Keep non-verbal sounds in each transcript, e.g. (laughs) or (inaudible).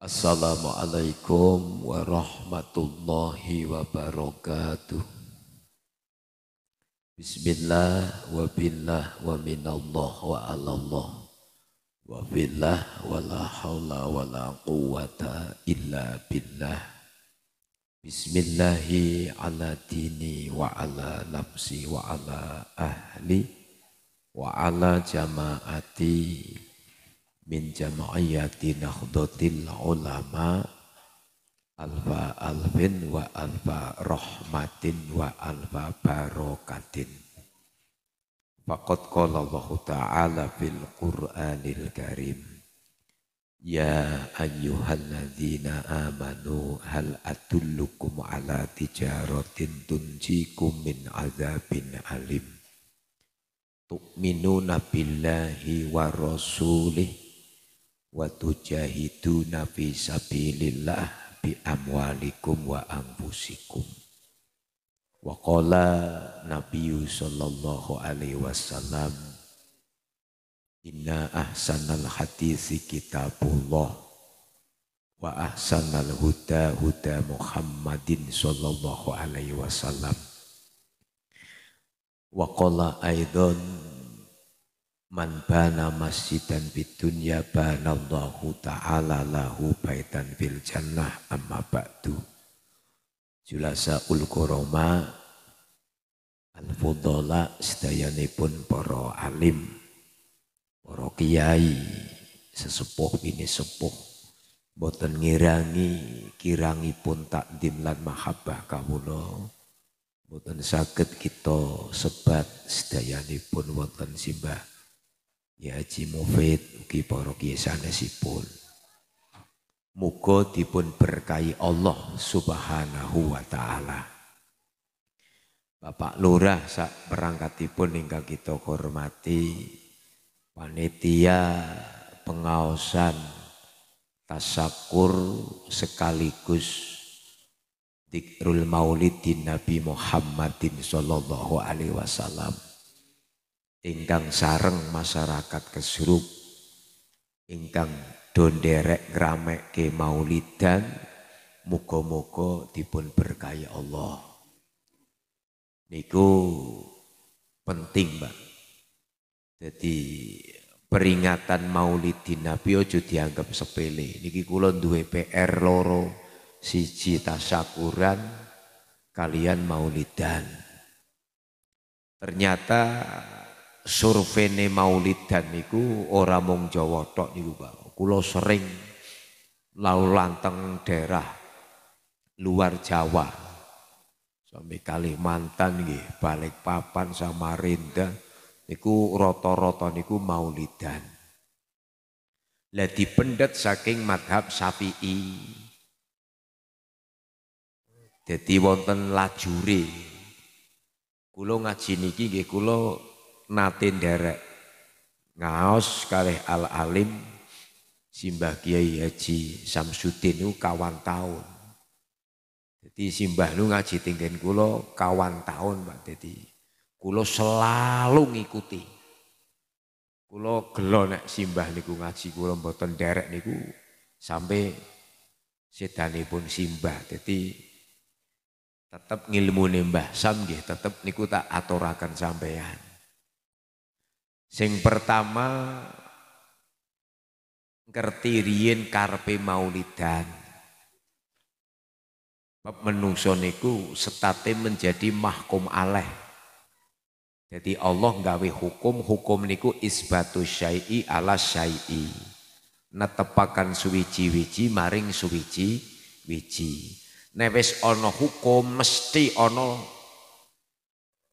Assalamualaikum warahmatullahi wabarakatuh. Bismillah wa billah wa minallah wa alallah wa billah wa la hawla wa la quwata illa billah. Bismillahi ala dini wa ala nafsi wa ala ahli wa ala jamaati min jama'iyati nakhdotil ulama alfa alfin wa alfa rahmatin wa alfa barokatin faqad qala Allah ta'ala fil qur'anil karim ya ayyuhalladzina amanu hal atullukum ala tijaratin tunjikum min azabin alim tu'minuna billahi wa rasulih wa tujahidu fi sabilillah bi amwalikum wa anfusikum wa qala nabi sallallahu alaihi wasallam inna ahsanal hadisi kitabullah wa ahsanal huda huda Muhammadin sallallahu alaihi wasallam wa qala aidan Man bana masjidan bid dunya Allahu ta'ala lahu baitan fil jannah amma ba'du. Julasa ul koroma al fudola sedayanipun para alim, poro kiai, sesepuh ini sepuh. Boten ngirangi pun tak lan mahabbah kawula. Boten sakit kita sebat sedayanipun wonten simbah Ya Haji Mufid ugi para kiai Muga dipun berkahi Allah Subhanahu wa taala. Bapak Lurah sak perangkatipun ingkang kita hormati panitia pengaosan tasakur sekaligus dikrul maulidin Nabi Muhammadin sallallahu alaihi wasallam ingkang sareng masyarakat kesurup ingkang donderek Maulid maulidan muga-muga dipun berkahi Allah niku penting Mbak jadi peringatan maulid di Nabi ojo dianggap sepele niki kula duwe PR loro siji sakuran kalian maulidan ternyata survene Maulidan niku ora mung Jawa tok niku Pak. Kula sering lalu lanteng daerah luar Jawa. Sampai Kalimantan nggih, sama Samarinda niku rata-rata niku Maulidan. Lah dipendet saking madhab Syafi'i. Dadi wonten lajuri. Kulo ngaji niki nggih kulo. Natin derek ngaos kalih al alim Simbah Kiai Haji Samsudin niku kawan tahun. Jadi Simbah nu ngaji tinggen kulo kawan tahun Pak. Jadi Kulo selalu ngikuti. Kulo gelo nek Simbah niku ngaji kulo mboten derek niku sampai setanipun Simbah. Jadi tetap ngilmu nembah sam gih tetep niku tak aturakan sampean. Sing pertama ngerti riyen karpe maulidan. Bab menungso niku setate menjadi mahkum aleh. Jadi Allah nggawe hukum, hukum niku isbatu syai'i ala syai'i. Netepakan suwiji-wiji maring suwiji-wiji. Nek ono hukum mesti ono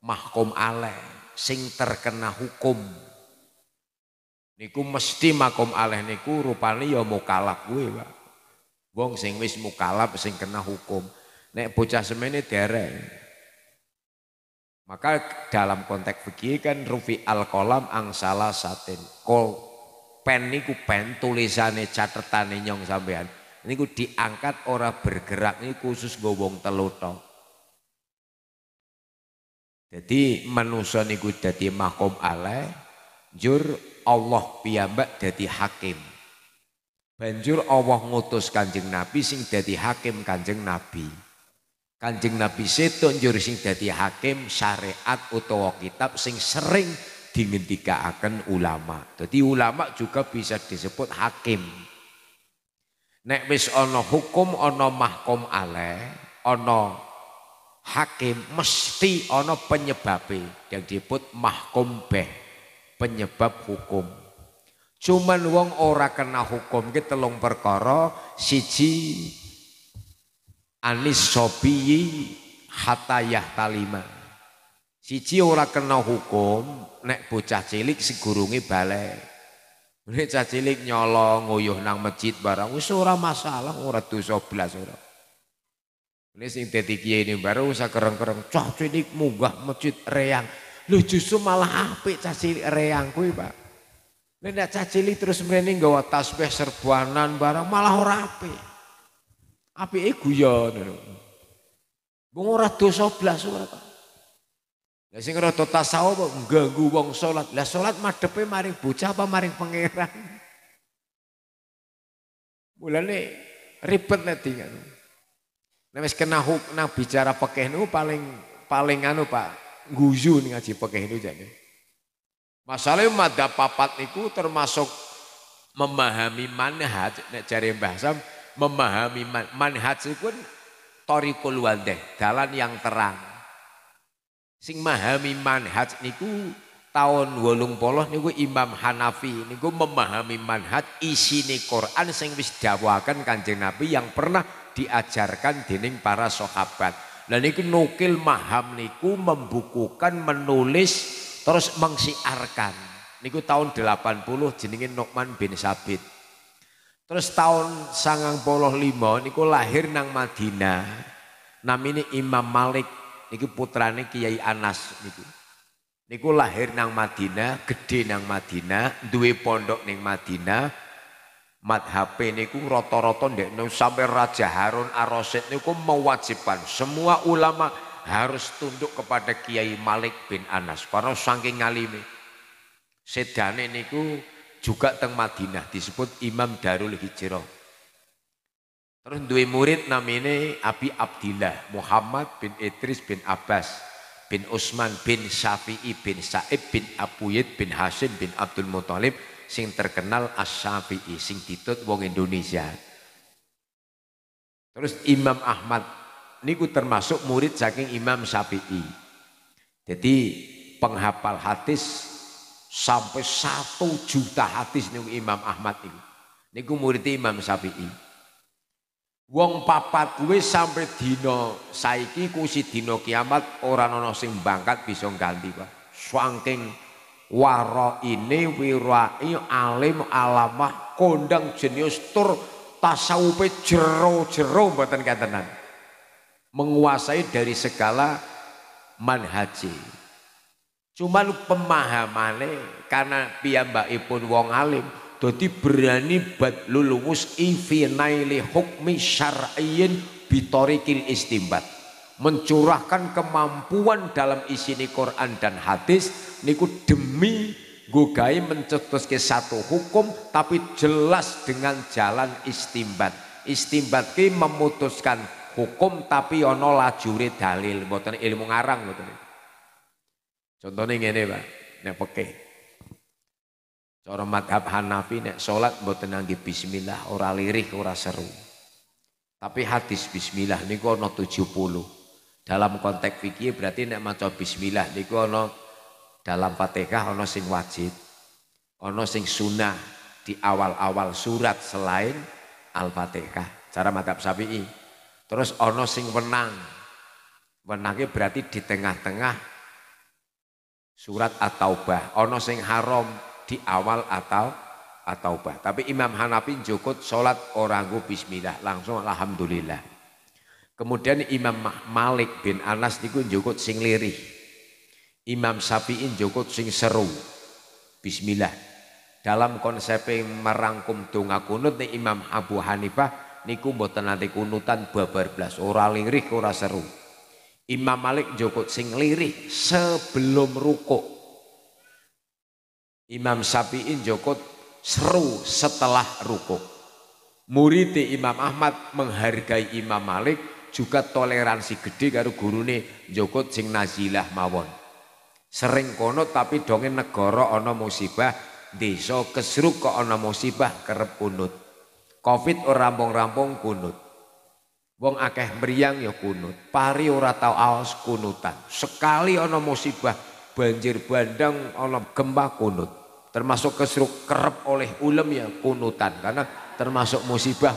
mahkum aleh sing terkena hukum. Niku mesti makom aleh niku rupane ya mukalab kuwi, Pak. Wong sing wis mukalab sing kena hukum. Nek bocah semene dereng. Maka dalam konteks begini kan rufi al kolam angsalah satin. Kol pen niku pen tulisane catetane nyong sampean. Niku diangkat ora bergerak ini khusus gowong telu Jadi manusia niku jadi makom aleh jur Allah piyambak jadi hakim. Banjur Allah ngutus Kanjeng Nabi sing jadi hakim Kanjeng Nabi. Kanjeng Nabi setu njur sing jadi hakim syariat utawa kitab sing sering akan ulama. Jadi ulama juga bisa disebut hakim. Nek wis ono hukum ono mahkum ale, ono hakim mesti ono penyebabe yang disebut mahkum beh penyebab hukum. Cuman wong ora kena hukum ki telung perkara siji anis sopiyi hatayah talima. Siji ora kena hukum nek bocah cilik segurungi balai. Nek cah cilik nyolong nguyuh nang masjid barang wis ora masalah ora dosa blas ora. Ini sing dadi ini baru usah kereng-kereng cah cilik munggah masjid reyang Lu justru malah api cah cilik reang kuwi, Pak. Nek cah cilik terus mrene nggawa tasbih serbuanan barang malah ora api api ego ya bungurat ora dosa blas ora, Pak. Lah sing rada tasawuf ngganggu wong salat. Lah salat madhepe maring bocah apa maring pangeran? Mulane ribet nek tinggal. Nek wis kena huk nah bicara pekeh niku paling paling anu Pak, guyu ngaji pakai itu jadi. Masalahnya madhab papat niku termasuk memahami manhaj nek cari bahasa memahami man, manhaj itu kan torikul wadeh, jalan yang terang. Sing memahami manhaj niku tahun wolung poloh niku Imam Hanafi niku memahami manhaj isi nih Quran sing wis dawuhaken Kanjeng Nabi yang pernah diajarkan dinding para sahabat dan ini nukil maham niku membukukan, menulis, terus mengsiarkan. Niku tahun 80 jenengin Nokman bin Sabit. Terus tahun sangang puluh lima niku lahir nang Madinah. namini Imam Malik. Niku putrane Kiai Anas niku. Niku lahir nang Madinah, gede nang Madinah, duwe pondok ning Madinah, madhab ku roto rata ndekno sampai Raja Harun Ar-Rasyid niku mewajibkan semua ulama harus tunduk kepada Kiai Malik bin Anas karena saking ngalime sedane niku juga teng Madinah disebut Imam Darul Hijrah terus duwe murid namine Abi Abdillah Muhammad bin Idris bin Abbas bin Utsman bin Syafi'i bin Sa'ib bin Abu Yid bin Hasim bin Abdul Muthalib sing terkenal As-Syafi'i sing ditut wong Indonesia. Terus Imam Ahmad niku termasuk murid saking Imam Syafi'i. Jadi penghafal hadis sampai satu juta hadis niku Imam Ahmad ini. Niku murid Imam Syafi'i. Wong papat kuwi sampai dino saiki kusi dino kiamat orang ana sing bangkat bisa ganti, Pak. Swangking waro ini wirai alim alamah kondang jenius tur tasawupe jero-jero buatan katenan menguasai dari segala manhaji cuman pemahamannya karena pun wong alim jadi berani bat wus'i fi naili hukmi syar'iyin bitorikil istimbat mencurahkan kemampuan dalam isi ni Quran dan hadis niku demi gugai mencetus ke satu hukum tapi jelas dengan jalan istimbat istimbat ki memutuskan hukum tapi ono lajuri dalil buatan ilmu ngarang buatan contohnya gini Pak nek peke cara madhab Hanafi nek salat mboten nangge bismillah ora lirih ora seru tapi hadis bismillah niku ono 70 dalam konteks fikih berarti nek maca bismillah niku ana dalam Fatihah ana sing wajib, ana sing sunnah di awal-awal surat selain Al-Fatihah cara madhab Syafi'i. Terus ana sing wenang. Wenange berarti di tengah-tengah surat At-Taubah. ana sing haram di awal atau At-Taubah. Tapi Imam Hanafi jukut sholat orang bismillah langsung alhamdulillah. Kemudian Imam Malik bin Anas niku njukut sing lirih. Imam Syafi'i njukut sing seru. Bismillah. Dalam konsep merangkum donga kunut nih Imam Abu Hanifah niku mboten nanti kunutan babar blas ora lirih ora seru. Imam Malik njukut sing lirih sebelum ruko, Imam Syafi'i njukut seru setelah ruko. Murid Imam Ahmad menghargai Imam Malik juga toleransi gede karo gurune Joko sing nazilah mawon. Sering kono tapi dongen negara ana musibah, desa kesruk kok ana musibah kerep kunut. Covid ora rampung-rampung kunut. Wong akeh meriang ya kunut, pari ora tau aos kunutan. Sekali ana musibah banjir bandang ana gempa kunut. Termasuk kesruk kerep oleh ulem ya kunutan karena termasuk musibah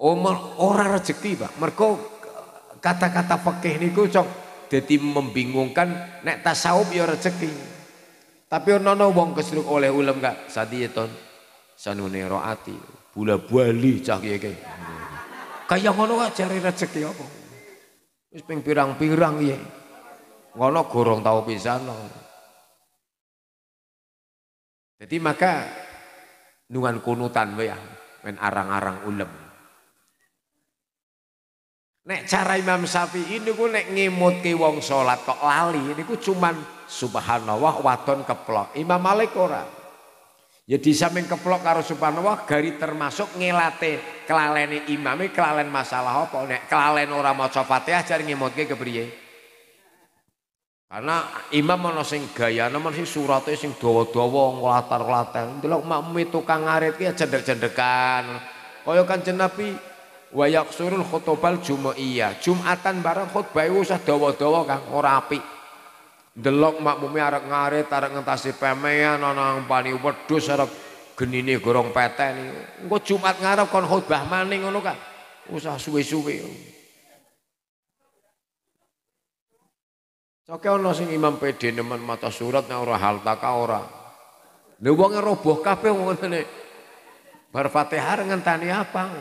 Omar oh, ora rezeki, Pak. mereka kata-kata fikih niku cok dadi membingungkan nek tasawuf ya rezeki. Tapi ono no wong kesruk oleh ulam gak ya, ton, sanune roati bula bali cah ke Kaya ngono gak cari rezeki apa. Wis ping pirang-pirang ya. Ngono gorong tau pisan. Jadi maka nungan kunutan ya, men arang-arang ulam. Nek cara Imam Syafi'i ku nek ke wong sholat kok lali ini ku cuman subhanallah waton keplok. Imam Malik ora. Ya di samping keplok karo subhanallah gari termasuk ngelate kelalene imame kelalen masalah apa nek kelalen ora maca Fatihah jar ke kepriye? Karena imam ana sing gayane men sing surate sing dawa-dawa nglatar latar Delok makmume tukang ngarit ki ya cender-cenderkan Kaya Kanjeng Nabi wa yaksurul khutbal iya jumatan bareng khutbah usah dawa-dawa kang ora apik delok makmume arek ngarit arek ngentasi pemean ana pani wedhus arek genine gorong ni engko jumat ngarep kon khutbah maning ngono kan usah suwe-suwe Oke ana sing imam PD nemen mata surat nek ora hal taka ora. Lha wong roboh kabeh ngono ne. Bar Fatihah ngentani apa?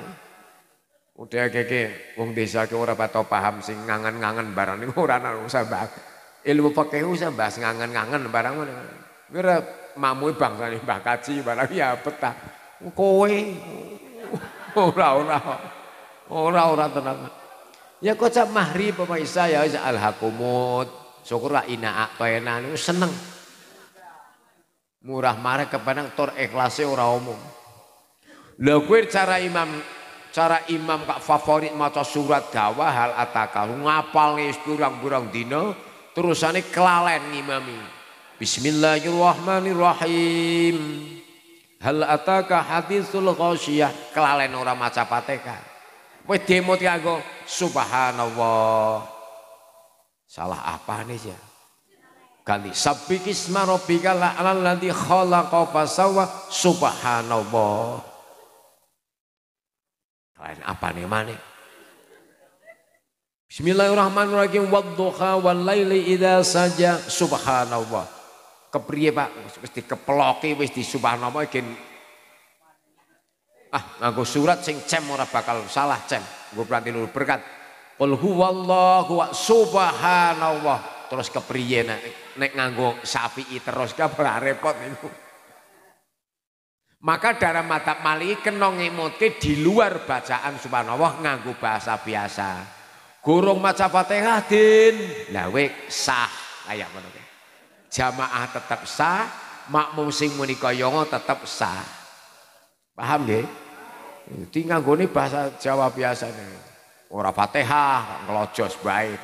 Udah keke wong desa ke ora patok paham sing ngangan-ngangan barang nih ora nang usah bahas. Ilmu pakai usah bahas ngangan-ngangan barang mana. Kira bangsa ini Mbah kaci barang ya betah. Kowe ora ora ora ora tenang. Ya kocak mahri Isa ya alhakumut. Syukur lah ina aqaina niku seneng. Murah marah kepanang tor ikhlasnya orang umum, Lha kuir cara Imam cara imam kak favorit maca surat dawa hal ataka ngapal nih kurang-kurang dino terusane kelalen ngimami Bismillahirrahmanirrahim Hal ataka hadisul ghasyah kelalen orang maca pateka kowe demo tiago ya, subhanallah salah apa nih ya kali sabikis marobika rabbikal a'lal ladzi khalaqa fasawa subhanallah lain apa nih mana? Bismillahirrahmanirrahim wadduha walaili idha saja subhanallah. Kepriye Pak? Wis dikeploki wis di subhanallah iki. Ah, nganggo surat sing cem ora bakal salah cem. gue berarti lur berkat. Qul huwallahu wa subhanallah. Terus kepriye nek nek sapi Syafi'i terus gak repot niku. Maka darah mata mali kenong emote di luar bacaan subhanallah nganggu bahasa biasa. Gurung maca Fatihah din. Lawik sah Ayah menurutnya, Jamaah tetap sah, makmum sing menikah yongo tetap sah. Paham deh? Tinggal nganggone bahasa Jawa biasa nih. Orang Fatihah, ngelojos baik.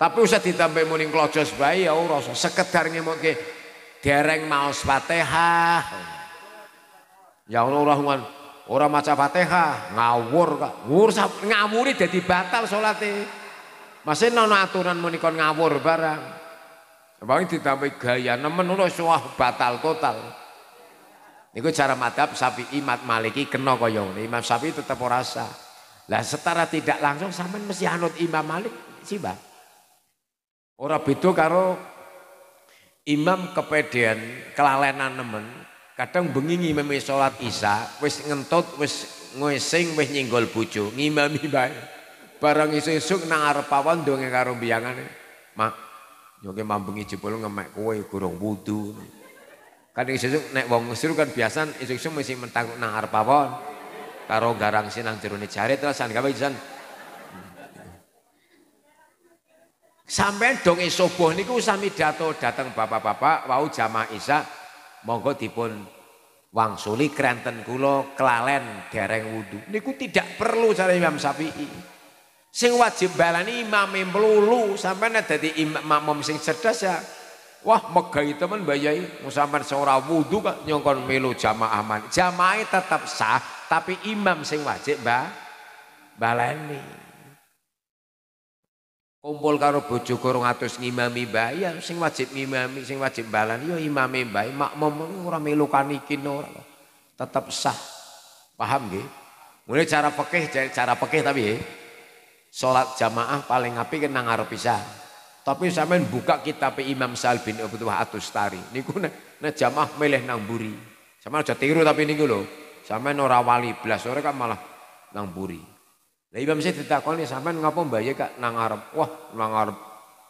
Tapi usah ditambah muning klojos baik ya ora sekedar ke dereng maos Fatihah. Ya Allah orang orang ora maca Fatihah, ngawur Ngawur ngawuri jadi batal salate. Masih nonaturan aturan menika ngawur barang. tidak baik gaya nemen ora suah batal total. Niku cara madhab sapi imat Maliki kena kaya ngene. Imam sapi tetap ora Lah setara tidak langsung sampean mesti anut Imam Malik sih, bang. Ora beda karo imam kepedean kelalenan nemen kadang bengi ngimami sholat isya wis ngentut wis ngesing wis nyinggol bojo ngimami bae barang isuk-isuk nang arep pawon ndonge karo mak yo mambengi jebul ngemek kowe gurung wudu kadang isuk-isuk nek wong Mesir kan biasa isuk-isuk mesti mentakuk nang arep pawon karo garang sinang jeruni jare terus gawe jalan Sampai dong esoboh ini ku sami dato datang bapak-bapak wau jamaah isya monggo dipun wangsuli krenten kulo kelalen dereng wudhu. ku tidak perlu cara Imam Syafi'i. Sing wajib balani imam yang melulu sampai di imam makmum sing cerdas ya. Wah megai teman bayai musaman seorang wudhu kok nyongkon melu jamaah aman. Jamaah tetap sah tapi imam sing wajib ba balani kumpul karo bojo karo ngatus ngimami bae ya sing wajib ngimami sing wajib balan. ya imame bae makmum ya, ora melu kanikin ora tetep sah paham nggih mulai cara pekeh cara pekeh tapi ya salat jamaah paling apik kena kan ngarep pisah. tapi sampean buka kitab Imam Sal bin Abdullah Atustari niku nek nah jamaah milih nang buri sampean aja tiru tapi niku lho sampean ora wali blas sore kan malah nang buri lah Imam iya, Syed ditakoni sampean ngapa mbaye kak nang arep. Wah, nang arep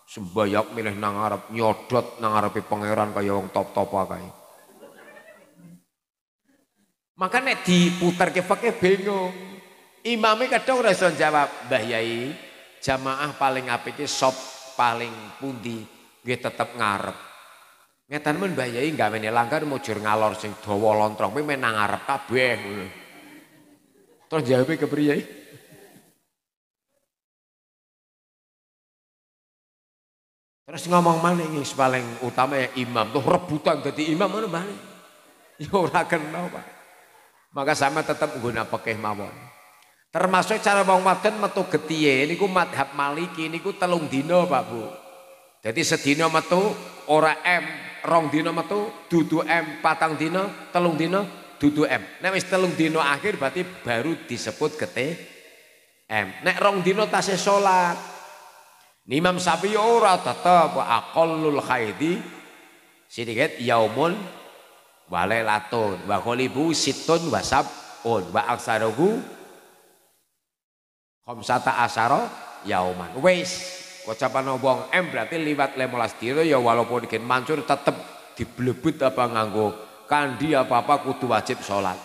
sembayak milih nang arep nyodot nang arepe pangeran kaya wong top-top kae. Maka nek diputar ke pakai bingung. Imamnya kadang ora jawab, Mbah Yai, jamaah paling apik iki sop paling pundi dia tetap ngarep. Ngeten men Mbah Yai gawene langgar mujur ngalor sing dawa lontrong kuwi menang ngarep kabeh. Terus jawabnya Yai. Terus ngomong mana yang paling utama ya imam. Tuh rebutan jadi imam mana mana. Ya ora kena Pak. Maka sama tetap guna pekeh mawon. Termasuk cara wong wadon metu getiye niku madhab Maliki niku telung dino Pak Bu. Jadi sedina metu ora M, rong dino metu dudu M, patang dino, telung dino dudu M. Nek wis telung dino akhir berarti baru disebut gete M. Nek rong dino tasih salat, Imam Syafi'i ora tetep akolul khaidi sedikit yaumun walai latun wa qalibu situn wa sabun wa aksaruhu khomsata asaro yauman. Wis kocapan obong M berarti liwat lemolas ya walaupun gen mancur tetep diblebut apa nganggo kandi apa apa kudu wajib sholat.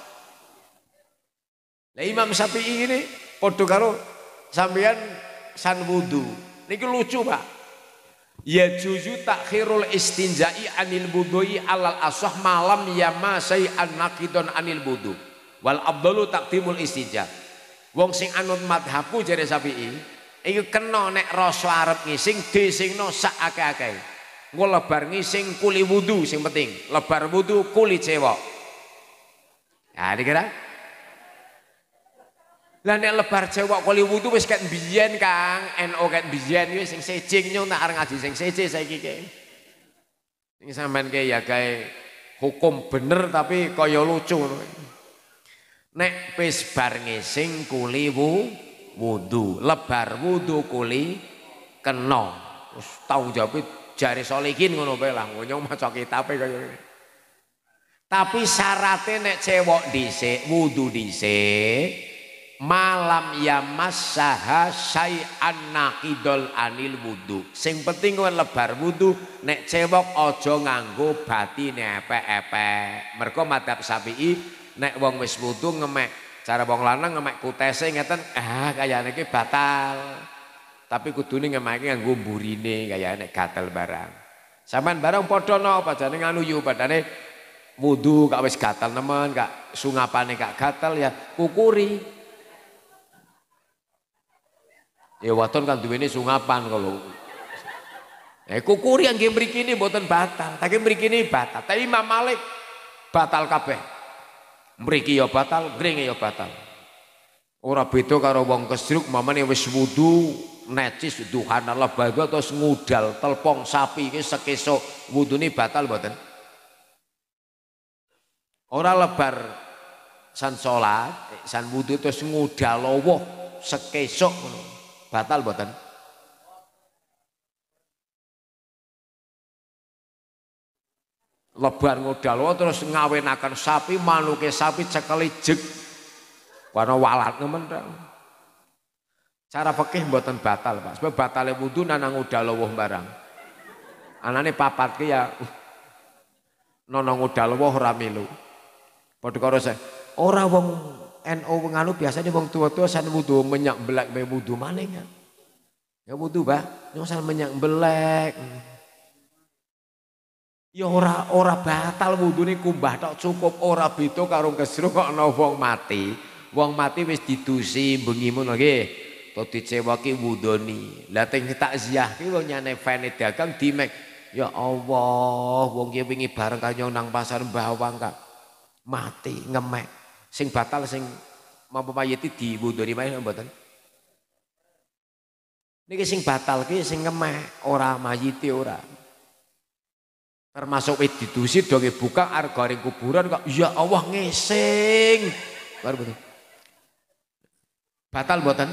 Nah, Imam Syafi'i ini podo sambian san wudu Niki lucu pak. Ya juzu takhirul istinjai anil budui alal asah malam yama sayan anakidon anil budu. Wal tak takdimul istinja. Wong sing anut madhaku sapi Syafi'i, iku kena nek rasa arep ngising disingno sak akeh-akeh. Engko lebar ngising kuli wudu sing penting, lebar wudu kuli cewok. Nah, dikira lah nek lebar cewek kali wudu wis bijian biyen Kang, NO ket biyen wis sing sejing nyo nak areng ngaji sing seje saiki ki. Sing sampean ki ya gawe hukum bener tapi kaya lucu. Nek wis bar ngising kuli wu, wudu, lebar wudu kuli kena. Wis tau jawab jari solikin ngono bae lah, ngono maca kitabe kaya Tapi syaratnya nek cewek dhisik, wudu dhisik, malam ya masaha anak idol anil wudhu sing penting kowe lebar wudhu nek cewok aja nganggo batine epek-epek merko madhab sapii nek wong wis wudhu ngemek cara wong lanang ngemek kutese ngeten ah kayane iki batal tapi kudune ngemake nganggo mburine kayak nek gatel barang sampean barang padha no yuk nganuyu nek wudhu gak wis gatel nemen gak sungapane kak gatel ya kukuri Ya waton kan duwene sungapan kalau. Eh kukuri yang game ini buatan batal, tapi ini batal. Tapi Imam Malik batal kabeh. Mriki ya batal, gringe ya batal. Orang beda karo wong kesruk mama nih wes wudu necis Allah bagus terus ngudal telpong sapi ini sekeso ini batal buatan. Orang lebar san sholat eh, san wudu terus ngudal Allah sekeso. Batal buatan. Lebar ngodal oh, terus ngawenakan sapi, manuke sapi cekali jeg. Karena walat nemen. Cara fikih buatan batal Pak. Sebab batalnya wudhu nanang ngodal oh, barang. Anane papat ke ya uh, nono udah woh ramilu. Padha karo saya, ora wong NO nganu biasanya wong tua-tua san wudu menyak belek be wudu maning. Ya. ya wudu bah, yo san menyak belek. Ya ora ora batal wudune kumbah tok cukup ora beda karo kesru kok ana wong mati. Wong mati wis didusi bengimu nggih. atau dicewaki wudoni lah teng takziah ki wong nyane fene dagang dimek ya Allah wong ki wingi bareng kanyo nang pasar bawang kak. mati ngemek sing batal sing mampu mayiti diwudoni mayit mboten niki sing batal ki sing ngemeh ora mayiti ora termasuk institusi didusi dong e buka argaring kuburan kok ya Allah ngesing baru betul batal mboten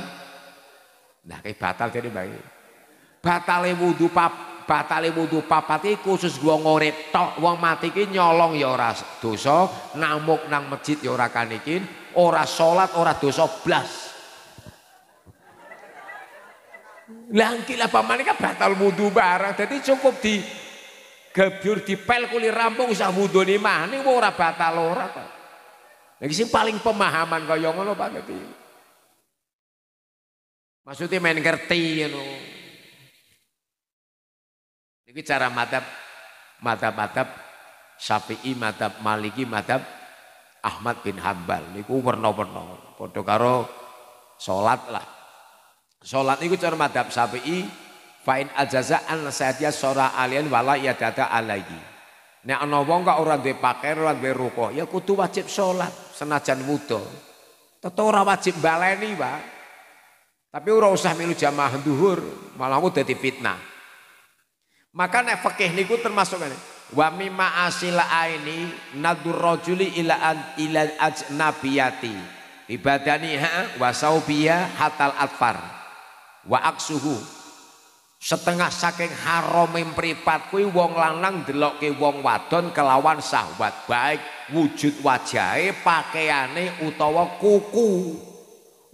nah kayak batal jadi baik batal wudhu pap batale wudu papat iki khusus gua urip tok wong mati iki nyolong ya ora dosa namuk nang masjid ya ora kanikin ora salat ora dosa blas langki lah pamane kan batal wudu barang jadi cukup di gebyur dipel kulit rampung usah wudu nih mah ini ora batal ora kok Lagi sing paling pemahaman kau kaya ngono Pak Maksudnya main ngerti ya You know. Ini cara madhab, madhab-madhab Syafi'i, madhab Maliki, madhab Ahmad bin Hambal. ku warna-warna. Padha karo sholat lah. Salat niku cara madhab Syafi'i fa'in ajaza an sayatiya sora alian wala ya data alaihi. Nek ada orang yang orang duwe pakaian, ora ya kudu wajib sholat senajan wudho. Tetep orang wajib baleni, Pak. Tapi orang usah melu jamaah duhur malah di fitnah. Maka nek fikih niku termasuk ngene. Wa mimma asila aini nadur rajuli ila an ila ajnabiyati. Ibadaniha wa saubiya hatal atfar. Wa aksuhu setengah saking harame mripat kuwi wong lanang delokke wong wadon kelawan sahwat baik wujud wajahe pakaiane utawa kuku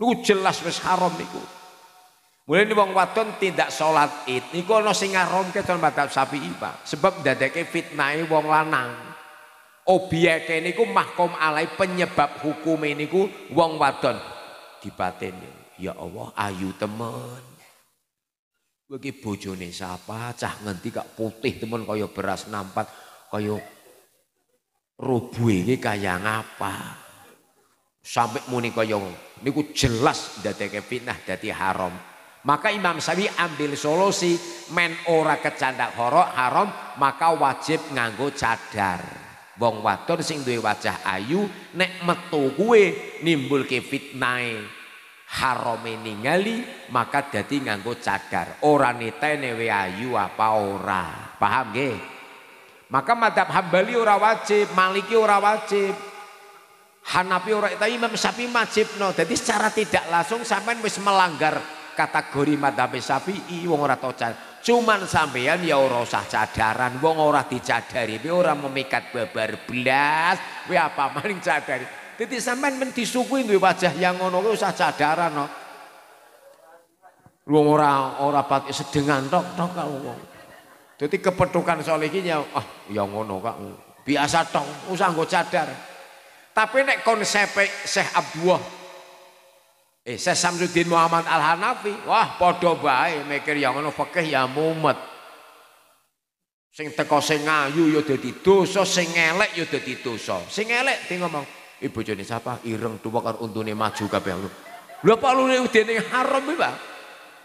Niku jelas wis haram niku Mulai wong waton tidak sholat id. Niku nasi sing ke tuan madhab sapi Pak. Sebab dadeke fitnahe wong lanang. Obyeke niku mahkum alai penyebab hukum ini niku wong di paten Ya Allah, ayu temen. bagi bojone siapa Cah ngenti kak putih temen kaya beras nampat, kaya rubuh ini kaya ngapa? Sampai muni kaya niku jelas dadeke fitnah dadi haram. Maka Imam Syafi'i ambil solusi men ora kecandak horok haram maka wajib nganggo cadar. Wong wadon sing duwe wajah ayu nek metu kuwe nimbulke haram ini ningali maka jadi nganggo cadar. Ora nitene we ayu apa ora. Paham nggih? Maka madhab Hambali ora wajib, Maliki ora wajib, Hanafi ora tapi Imam Syafi'i wajib no. Jadi secara tidak langsung sampai wis melanggar kategori madhabe Syafi'i wong ora tau Cuman sampean ya ora usah cadaran, wong ora dicadari, ora memikat babar belas, we apa maning cadari. Dadi sampean men disukui duwe wajah yang ngono kuwi usah cadaran no. Wong ora ora pati sedengan tok tok kalau wong. Dadi kepethukan soal iki ya ah ya ngono kok. Biasa tok, usah nggo cadar. Tapi nek konsep Syekh Abdullah Eh saya Samsudin Muhammad Al-Hanafi, wah padha bae mikir yang ngono fakih ya mumet. Sing teko sing ayu ya dadi dosa, sing elek ya dadi dosa. Sing elek ngomong, ibu eh, jane sapa ireng tuwa karo untune maju kabeh. Lho Pak lu dene haram iki, Pak.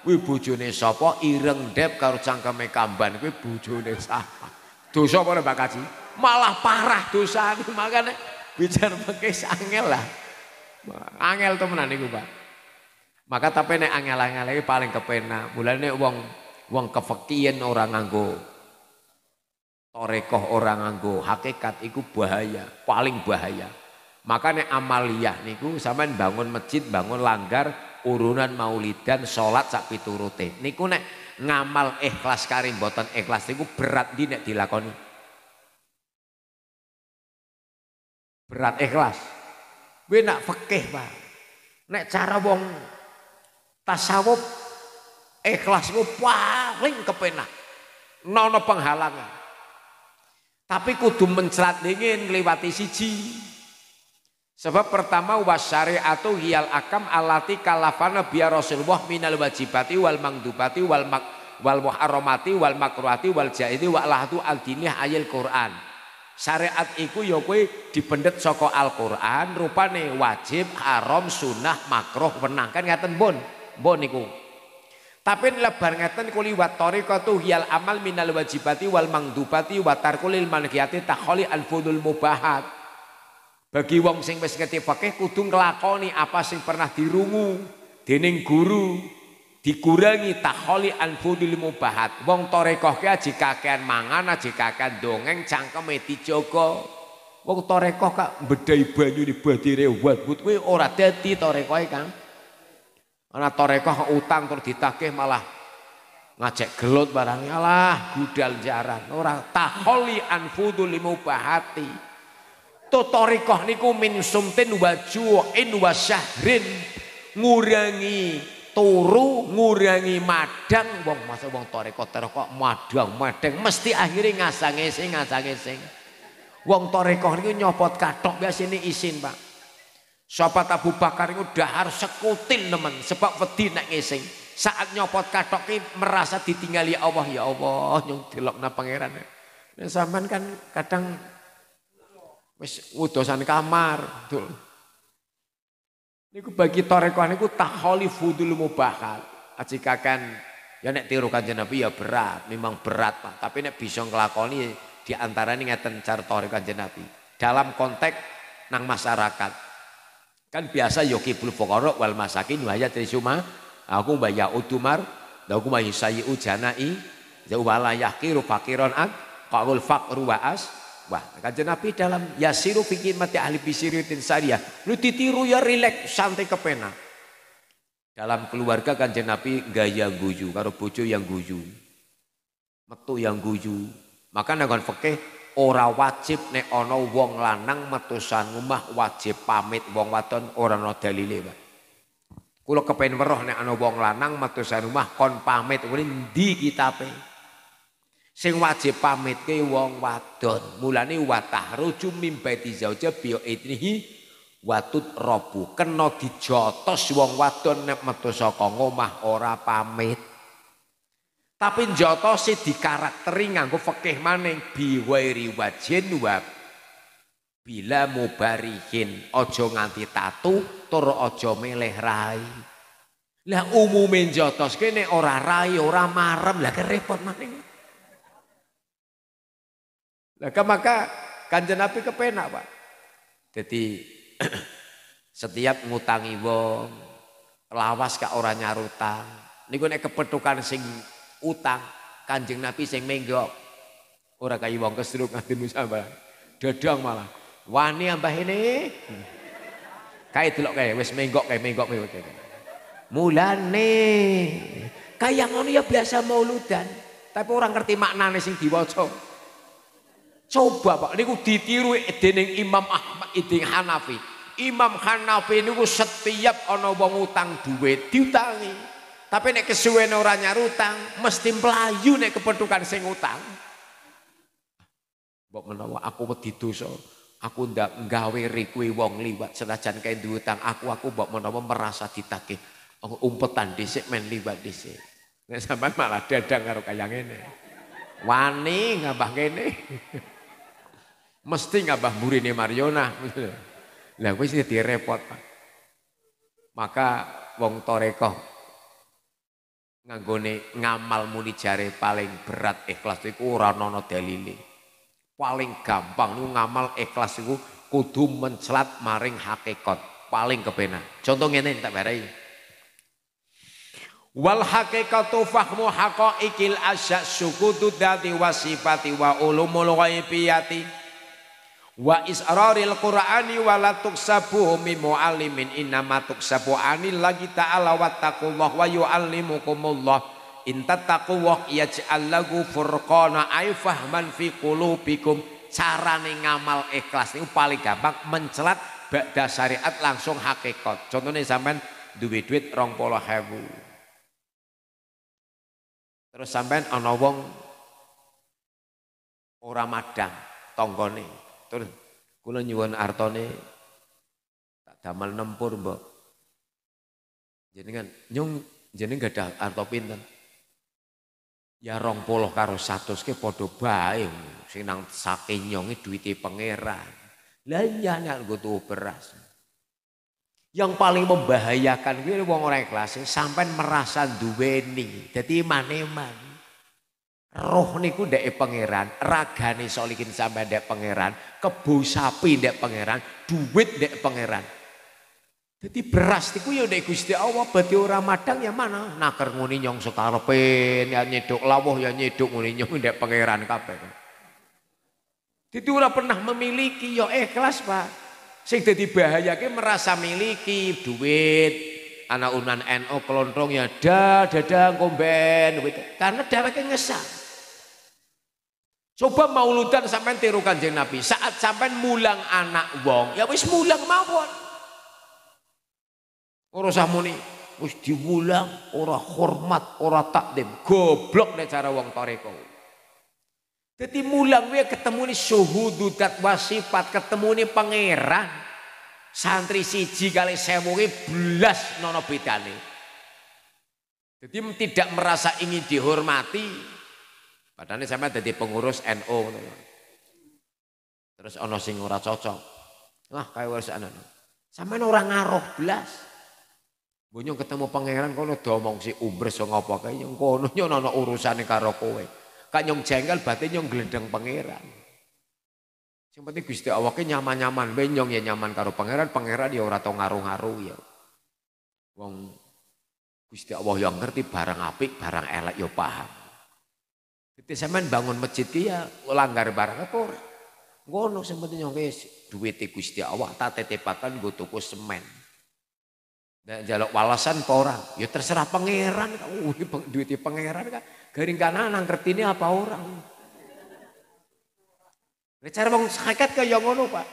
Kuwi bojone sapa ireng dep karo cangkeme kamban kuwi bojone sapa. Dosa apa Mbak Kaji? Malah parah dosa iki makane bicara pakai angel lah. Angel temenan iku, Pak. Maka tapi nek angel-angel iki paling kepenak. Mulane wong wong kefekien orang nganggo torekoh orang nganggo hakikat iku bahaya, paling bahaya. Makanya amaliyah niku sampean bangun masjid, bangun langgar, urunan maulidan, salat sak piturute. Niku nek ngamal ikhlas karim, mboten ikhlas niku berat di nek dilakoni. Berat ikhlas. Kuwi nak fikih, Pak. Nek cara wong tasawuf ikhlas ikhlasku paling kepenak nono penghalangan tapi kudu mencerat dingin lewati siji sebab pertama atau hial akam alati kalafana biya Rasulullah minal wajibati wal mangdubati wal mak wal muharramati wal makruhati wal jaidi wa lahtu al dinih ayil Quran syariat iku ya kowe dipendet saka Al-Qur'an rupane wajib haram sunnah, makruh menangkan kan ngaten pun bon mbok Tapi lebar bar ngeten kuli wa tariqatu hiyal amal minal wajibati wal mangdubati wa tarkulil manhiyati takholi al fudul mubahat. Bagi wong sing wis ngerti fikih kudu nglakoni apa sing pernah dirungu dening guru, dikurangi takholi al anfudil mubahat wong torekoh ki aji kakean mangan aji kakean dongeng cangkeme dijogo wong torekoh kak bedai banyu di badire wadbut kuwi ora dadi torekoe Kang Ana torekoh utang terus ditagih malah ngajak gelut barangnya lah gudal jaran orang taholi anfudu to totorikoh niku min sumtin wajuin syahrin ngurangi turu ngurangi madang wong masa wong toriko terokok madang madang mesti akhirnya ngasang ngasang ngasang ngasang wong toriko niku nyopot katok biasa ini isin pak Sahabat Abu Bakar itu dahar sekutin teman sebab wedi nak ngising. Saat nyopot katok merasa ditinggali Allah ya Allah nyung dilokna pangeran. Nah, zaman kan kadang wis udosan kamar, Ini Niku bagi torekoh niku taholi fudul mubahal. kakan ya nek tiru kanjeng Nabi ya berat, memang berat Pak, tapi nek bisa nglakoni di ini ngeten cara torekoh Nabi. Dalam konteks nang masyarakat Kan biasa yoki ya bul pokorok wal masakin wahya trisuma. Aku bayar utumar. Aku baya sayi ujanai. wala yakiru fakiron ak. Qaul fakru waas. Wah, kan jenapi dalam yasiru fikir mati ahli tin syariah. Lu ditiru ya rilek santai kepena. Dalam keluarga kan jenapi gaya guju, karo bojo yang guju. Metu yang guju. Maka nangkan fakih ora wajib nek ana wong lanang metusan rumah wajib pamit wong wadon ora ana dalile Pak. Kula kepen weruh nek ana wong lanang metusan rumah kon pamit kuwi ndi kitabe. Sing wajib pamit kei wong wadon. Mulane watahruju mimbaiti zauja biyo itnihi watut robu kena dijotos wong wadon nek metu saka omah ora pamit. Tapi njoto si karakteri nganggo fakih maning biwairi wajin wab. bila mau mubarihin ojo nganti tatu tur ojo meleh rai. Lah umumin njotos kene ora rai ora marem lah kerepot maning. Lah maka Kanjeng Nabi kepenak, Pak. Jadi (clears throat) setiap ngutangi wong lawas ke ora nyarutang niku nek kepetukan sing utang Kanjeng Nabi sing menggok. Ora kaya wong kesruk nganti musabah. Dodong malah. Wani ambah ini. Kae delok kae wis menggok kae menggok kae. Mulane kaya ngono ya biasa mauludan, tapi orang ngerti maknane sing diwaca. Coba Pak niku ditiru dening Imam Ahmad Idin Hanafi. Imam Hanafi niku setiap ana wong utang duit diutangi. Tapi nek kesuwen ora nyarutang, mesti melayu nek kepedukan sing utang. Mbok menawa aku wedi dosa, aku ndak nggawe rikuwi wong liwat senajan kae duwe utang, aku aku mbok menawa merasa ditagih. Umpetan dhisik men liwat dhisik. Nek sampean malah dadang karo kaya ngene. Wani ngambah ngene. (laughs) Mesti ngambah burine Mariona. Lah wis direpot, Pak. Maka wong torekoh nganggone ngamal muni jare paling berat ikhlas iku ora ana dalile. Paling gampang niku ngamal ikhlas iku kudu mencelat maring hakikat, paling kepenak. Contoh ngene tak barei. Wal hakikatu fahmu haqaiqil asya sukutu dati wa sifati wa ulumul ghaibiyati wa israril qur'ani wa la tuksabu mi muallimin innama tuksabu lagi ta'ala taqullah wa yuallimukumullah in tattaqullah yaj'al lagu furqana ay fahman fi qulubikum carane ngamal ikhlas niku paling gampang mencelat ba'da syariat langsung hakikat contohnya sampean duwe duit 20.000 terus sampean ana wong ora madang tanggane Tur, kula nyuwun artone tak damel nempur, Mbok. Jenengan nyung jeneng gadah arto pinten? Ya rong puluh karo satus ke podo bae sing nang saking nyongi duwite pangeran. Lah iya nek nggo tuku beras. Yang paling membahayakan kuwi wong ora ikhlas sampai merasa duweni. Jadi iman-iman. Roh niku ndek pangeran, ragane solikin sampe ndek pangeran, kebo sapi ndek pangeran, duit ndek pangeran. Jadi beras niku ya ndek Gusti Allah, berarti ora madang ya mana? Naker nguni nyong sekarepe, ya nyeduk lawuh ya nyeduk nguni nyong ndek pangeran kabeh. Jadi ora pernah memiliki ya ikhlas, Pak. Sing dadi bahayake merasa miliki duit, anak unan NO kelontrong ya da dadang komben karena dheweke ngesah Coba mauludan sampean tiru Kanjeng Nabi. Saat sampean mulang anak wong, ya wis mulang mawon. Ora usah muni wis diwulang ora hormat, ora takdim. Goblok nek cara wong toreko. Jadi mulang dia ketemu ni syuhudu dat wasifat, ketemu ni pangeran. Santri siji kali sewu ki blas nono bedane. Jadi tidak merasa ingin dihormati, Padahal ini sama jadi pengurus NU. NO. Ya. Terus ono sing ora cocok. Wah, kayak wis ana. Sama orang ngaruh belas. Bunyo ketemu pangeran kono domong si umber so ngopo kae yang kono nyono ono urusane karo kowe. Kak nyong jengkel berarti nyong gledeng pangeran. Yang penting Gusti Allah nyaman-nyaman, benyong ya nyaman karo pangeran, pangeran ya ora tau ngaruh-ngaruh ya. Wong Gusti Allah yang ngerti barang apik, barang elek ya paham. Di zaman bangun masjid dia ya langgar barang apa ora? sempat sing duit tikus wis duwite Gusti tak tetepakan gue toko semen. Nek jaluk walasan ke orang. Ya terserah pangeran kok oh, pangeran kan. Garing kana nang ini apa orang. Nek cara wong sakit yang ngono, Pak.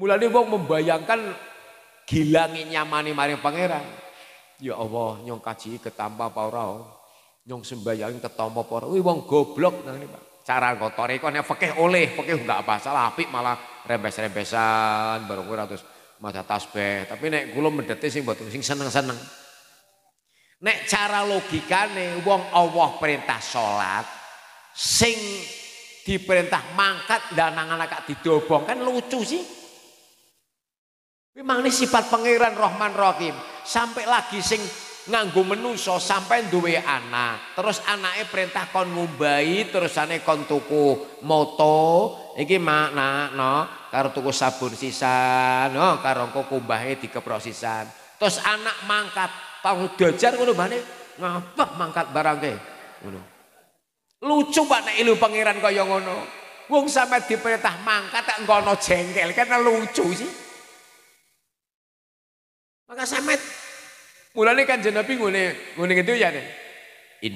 Mulane bang membayangkan gilangi nyamani maring pangeran. Ya Allah, nyong kaji ketambah apa orang. Nyong sembayang ketompo para. Wih wong goblok nang ini Pak. Cara gotore kok nek fikih oleh, fikih enggak apa salah api malah rembes-rembesan baru kurang terus mata tasbih. Tapi nek kula mendetik sih buat sing seneng-seneng. Nek cara logika nih, wong Allah perintah sholat, sing diperintah mangkat dan anak-anak didobong kan lucu sih. Memang ini sifat pangeran Rohman Rohim sampai lagi sing nganggo menungso sampai duwe anak terus anaknya perintah kon ngumbai terus ane kon tuku moto iki makna no karo tuku sabun sisan no karo kok kumbahnya di terus anak mangkat tahu dajar ngono bane ngapa mangkat barang ke ngono lucu pak nek ilu pangeran kaya ngono wong sampe diperintah mangkat tak ngono jengkel kan lucu sih maka sampe Mulane kan jenabi ngene ngene gitu ya nih.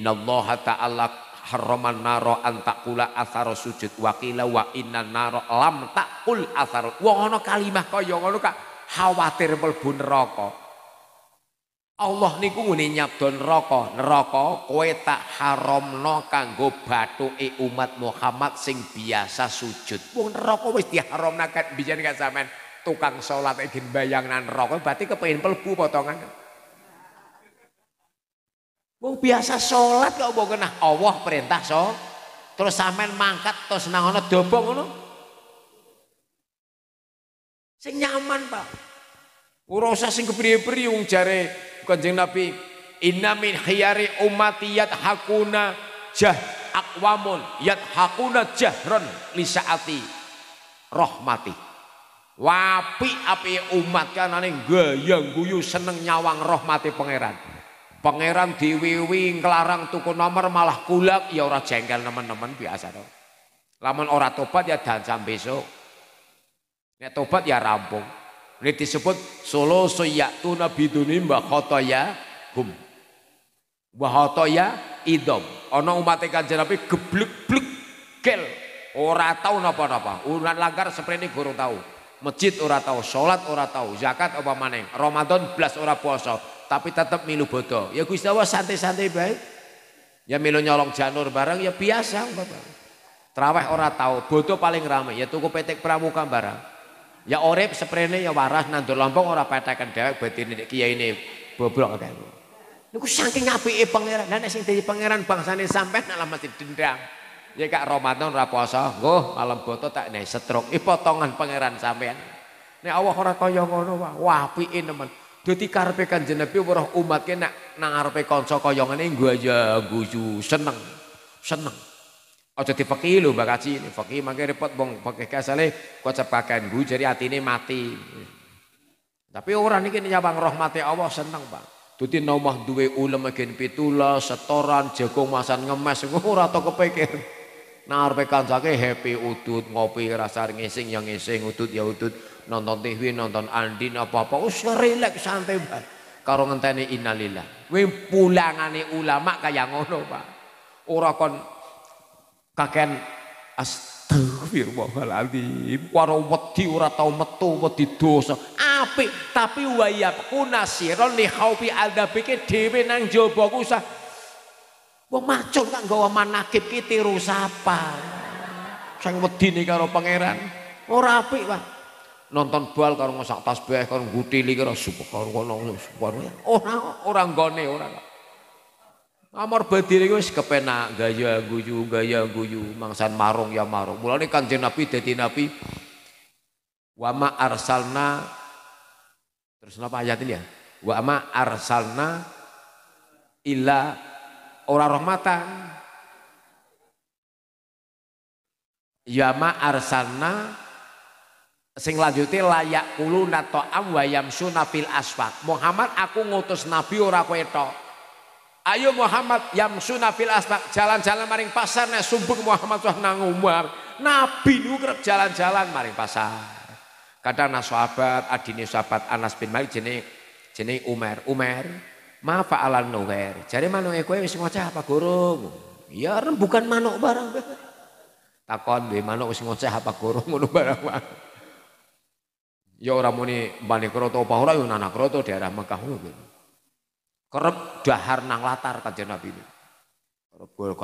Allah ta'ala haraman naro antakula asar sujud wakila wa inna naro lam takul asar wong ono kalimah yang ngono kak khawatir mlebu neraka Allah niku ngene nyabdo neraka neraka kowe tak haramno kanggo bathuke umat Muhammad sing biasa sujud wong neraka wis diharamna kan biyen gak sampean tukang salat iki nan neraka berarti kepengin mlebu potongan Wong biasa sholat kok mau kena Allah perintah so. Terus samen mangkat terus nangono ana dobong ngono. Sing nyaman, Pak. Ora usah sing kepriye-priye wong jare Kanjeng Nabi, "Inna min khiyari ummati hakuna jah akwamun hakuna jahron lisaati rahmati." Wapi api umat kan aneh gayang guyu seneng nyawang rahmati pangeran. Pangeran diwiwi ngelarang tuku nomor malah kulak ya ora jengkel teman-teman biasa dong. Lamun ora tobat ya dan sampai besok. Nek tobat ya rampung. Ini disebut solo soyatu nabi mbah khotoya hum. khotoya idom. Ono umatnya kanjeng Nabi geblek blek kel. Ora tahu napa-napa. Urunan langgar seperti ini guru tahu. Masjid ora tahu, sholat ora tahu, zakat apa maning, Ramadan belas ora puasa, tapi tetap milu bodoh. Ya Gusti Allah santai-santai baik. Ya milu nyolong janur barang ya biasa Bapak. Traweh ora tahu, bodoh paling ramai. ya tuku petik pramuka barang. Ya orep seprene ya waras nandur lompong ora petekan dewek batine nek kiai ini bobrok akeh. Niku saking apike pangeran. Lah nek sing dadi pangeran bangsane sampean malah mesti dendam. Ya kak Ramadan ora Goh malam boto tak nek setruk. Ipotongan pangeran sampean. Nek Allah ora kaya ngono wae, wah apike nemen. Dadi karpe kan Nabi weruh umat ki nek nang arepe kanca kaya ngene guyu guju seneng. Seneng. Aja dipeki lu bakaci ini, peki mangke repot bong peki kasale kok cepakan guyu jadi atine mati. Tapi orang niki roh mati Allah seneng, Pak. Tuti nomah duwe ulem gen pitula, setoran, jagung masan ngemes, (laughs) ora tau kepikir. Nah arepe kancake happy udut, ngopi rasa ngising yang ngising, udut ya udut nonton TV, nonton Andin apa-apa, wis relax santai banget Karo ngenteni innalillah. Kuwi pulangane ulama kaya ngono, Pak. Ora kon kaken astagfirullahaladzim. Karo wedi ora tau metu wedi dosa. Apik, tapi wa yaqu nasiron li khaufi adzabike dhewe nang jaba ku usah Wong macul kan gawa manakib ki tiru sapa. Sing wedine karo pangeran. Ora apik, Pak nonton bal karo ngosak tasbih karo ngutili karo subhanallah subhanallah ora ora nggone ora Amar badire wis kepenak gaya guyu gaya guyu mangsan marung ya marung. Mulane Kanjeng Nabi dadi nabi wama arsalna terus apa ayat ini ya? Wa arsalna ila orang rahmatan. Ya ma arsalna Sing lanjuti layak kulu nato am wayam sunafil asfak. Muhammad aku ngutus nabi ora kowe to Ayo Muhammad yam sunafil asfak jalan-jalan maring pasar nek sumbuk Muhammad tuh nang Umar. Nabi niku jalan-jalan maring pasar. kata nasabat sahabat, adine sahabat Anas bin Malik jene jene Umar. Umar, ma fa'alan nuher. Jare manuke kowe wis ngoceh apa guru Ya bukan manuk barang. (laughs) Takon deh manuk wis ngoceh apa guru (laughs) ngono barang. barang. Ya orang muni bani kroto apa ora yo ya nanak kroto daerah Mekah ngono. Kerep dahar nang latar kanjeng Nabi. Kerep gol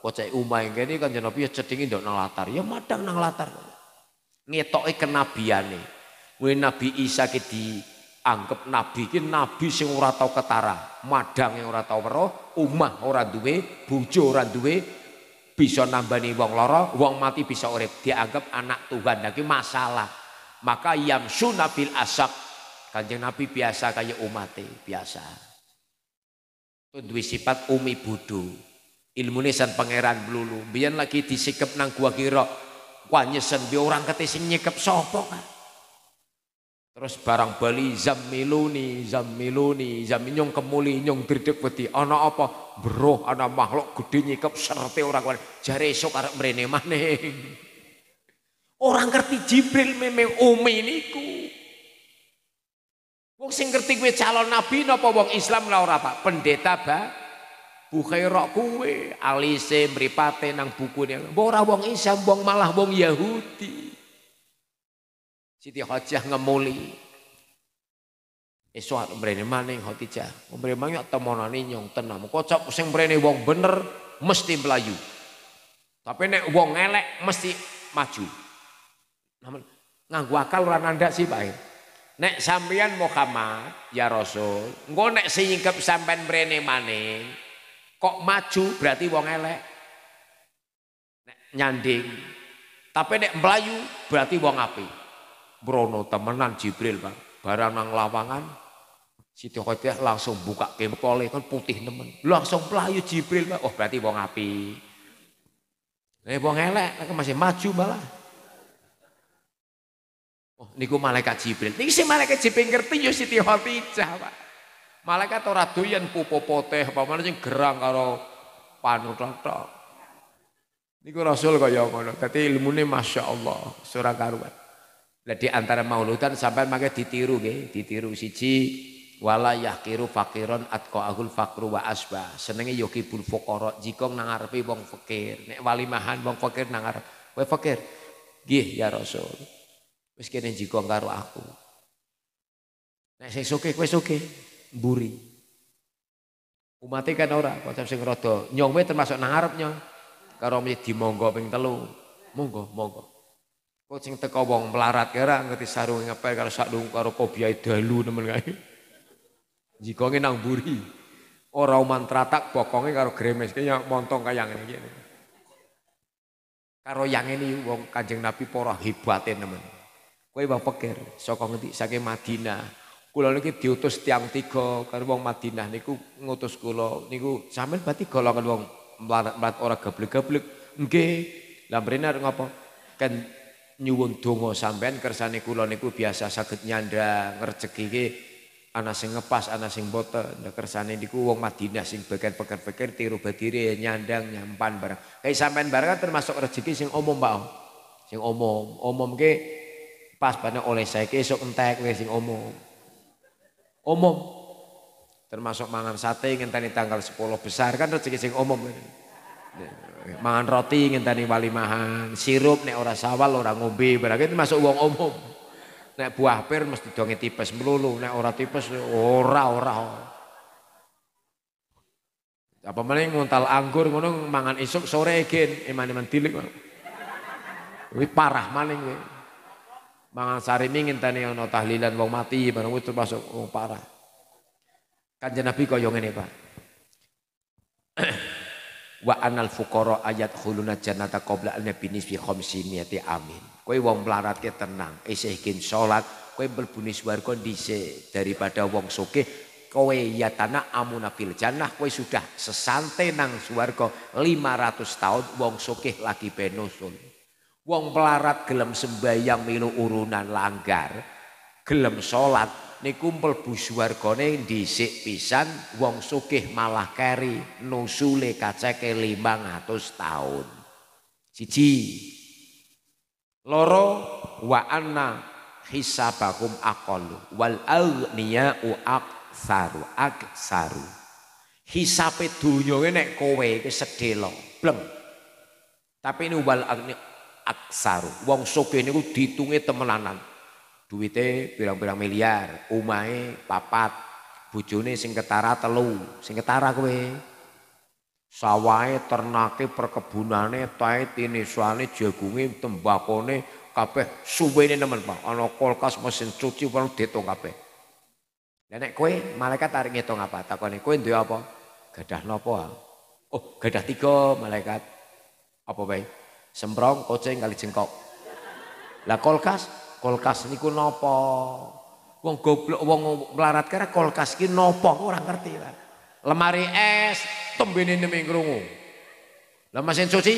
kocek umah kene kanjeng Nabi ya cedhingi ndok nang latar. Ya madang nang latar. Ngetoke kenabiane. Kuwi Nabi Isa ki dianggep nabi ki nabi sing ora tau ketara, madang yang ora tau weruh, umah ora duwe, bojo ora duwe, bisa nambani wong lara, wong mati bisa urip, dianggap anak Tuhan. Nah masalah maka yang sunabil asak kanjeng nabi biasa kayak umate biasa itu sifat umi budu ilmu nisan pangeran belulu biar lagi disikap nang gua kira wah sendi bi orang kata sing nyikap sopo kan terus barang bali zamiluni zamiluni zaminyong kemuli nyong gerdek beti ana apa bro anak makhluk gede nyikap serte orang kuwi jare esok arep mrene maning Orang ngerti Jibril memang umi niku. Wong sing ngerti kuwe calon nabi napa wong Islam lah ora Pak? Pendeta ba Bukhairok kuwe alise mripate nang bukune. Mbok ora wong Islam, wong malah wong Yahudi. Siti Hajah ngemuli. Esok arep mrene maning Khadijah. Mrene maning temonane nyong tenam. Kocok sing mrene wong bener mesti melayu. Tapi nek wong elek mesti maju. Nganggu akal ora nandak sih Pak. Nek sampeyan Muhammad ya Rasul, engko nek singkep sampean mrene maning kok maju berarti wong elek. Nek nyanding. Tapi nek melayu berarti wong api, Brono temenan Jibril, Pak. Barang nang lawangan Siti Khadijah langsung buka kempole kan putih nemen. Langsung melayu Jibril, Pak. Oh, berarti wong api, Nek eh, wong elek masih maju malah. Oh, niku malaikat Jibril. Niki si malaikat Jibril ngerti yo Siti Khadijah, Pak. Malaikat ora doyan pupo poteh apa mana sing gerang karo panut tok. Niku Rasul kaya ngono. Dadi ilmune allah surah karuan. Lah di antara mauludan sampai makai ditiru nggih, ditiru siji wala yahkiru fakiron atko agul fakru wa asba. senengi yoki ya bul fokoro jikong nangarpi bong wong fakir. Nek walimahan wong fakir nangarpi arep. fakir. gih ya Rasul. Wis kene jikong karo aku. Nek sing suke kowe suke, mburi. Umate kan ora, kocok sing rada nyong termasuk nang arep nyong. Karo mesti monggo ping telu. Monggo, monggo. Kok sing teko wong melarat kira ngerti sarung ngepel karo sadung karo kopiah dalu nemen kae. Jikonge nang buri. Ora mantra tak bokonge karo gremes ya montong kaya ngene iki. Karo yang ini wong Kanjeng Nabi para hebate nemen. Kowe mbah peker saka ngendi saking Madinah. Kula niki diutus tiang tiga karo wong Madinah niku ngutus kula niku sampean berarti golongan wong mlarat ora geblek-geblek. Nggih. Lah mrene ngopo? Kan nyuwun donga sampean kersane kula niku biasa saged nyandang rezeki iki ana sing ngepas ana sing boten kersane niku wong Madinah sing bagian peker peker, tiru badire nyandang nyampan bareng. Kayak sampean bareng kan termasuk rezeki sing umum Pak. Sing umum, umum ke pas pada oleh saya esok entek wis sing umum. Umum. Termasuk mangan sate ngenteni tanggal 10 besar kan rezeki sing umum. Mangan roti ngenteni mahan, sirup nek ora sawal ora ngombe, berarti masuk uang omong Nek buah pir mesti donge tipes melulu, nek ora tipes ora ora. Apa mending nguntal anggur ngono mangan esok sore gen, iman-iman tilik. Wih parah maling. kuwi. Mangan sari mingin tani no tahlilan wong mati barang itu masuk wong oh, parah. Kanjeng Nabi yang ini Pak. (clears throat) Wa anal fukoro ayat kobra jannata qabla bi binisfi khamsiniyati amin. Kowe wong melarat tenang, Isehkin sholat. Kau kowe mlebu swarga daripada wong soke. kowe ya tanah amuna fil jannah kowe sudah sesante nang lima ratus tahun wong soke lagi penusul. Wong pelarat gelem sembayang milu urunan langgar, gelem salat niku mlebu swargane dhisik pisan, wong sugih malah keri nusule kaceke 500 tahun. cici Loro wa anna hisabakum akol wal aghniya'u aktsaru aktsaru. Hisabe dunya nek kowe iku sedelo, Tapi ini wal agni aksaru. Wong sugih niku ditunge temenanan. Duwite pirang-pirang miliar, omahe papat, bojone sing ketara telu, sing ketara kowe. Sawahe, ternake, perkebunane, tahe, suane, jagunge, tembakone kabeh suwene nemen, Pak. Ana kulkas, mesin cuci, perlu diitung kabeh. nenek kowe malaikat tarik ngitung apa? Takone kowe duwe apa? Gadah napa? Oh, gadah tiga malaikat. Apa baik? Semprong, koceng kali cengkok. Lah kolkas, kulkas niku nopo? Wong goblok wong melarat karena kolkas ki nopo orang ngerti lah. Lemari es tembene demi krungu. Lah mesin cuci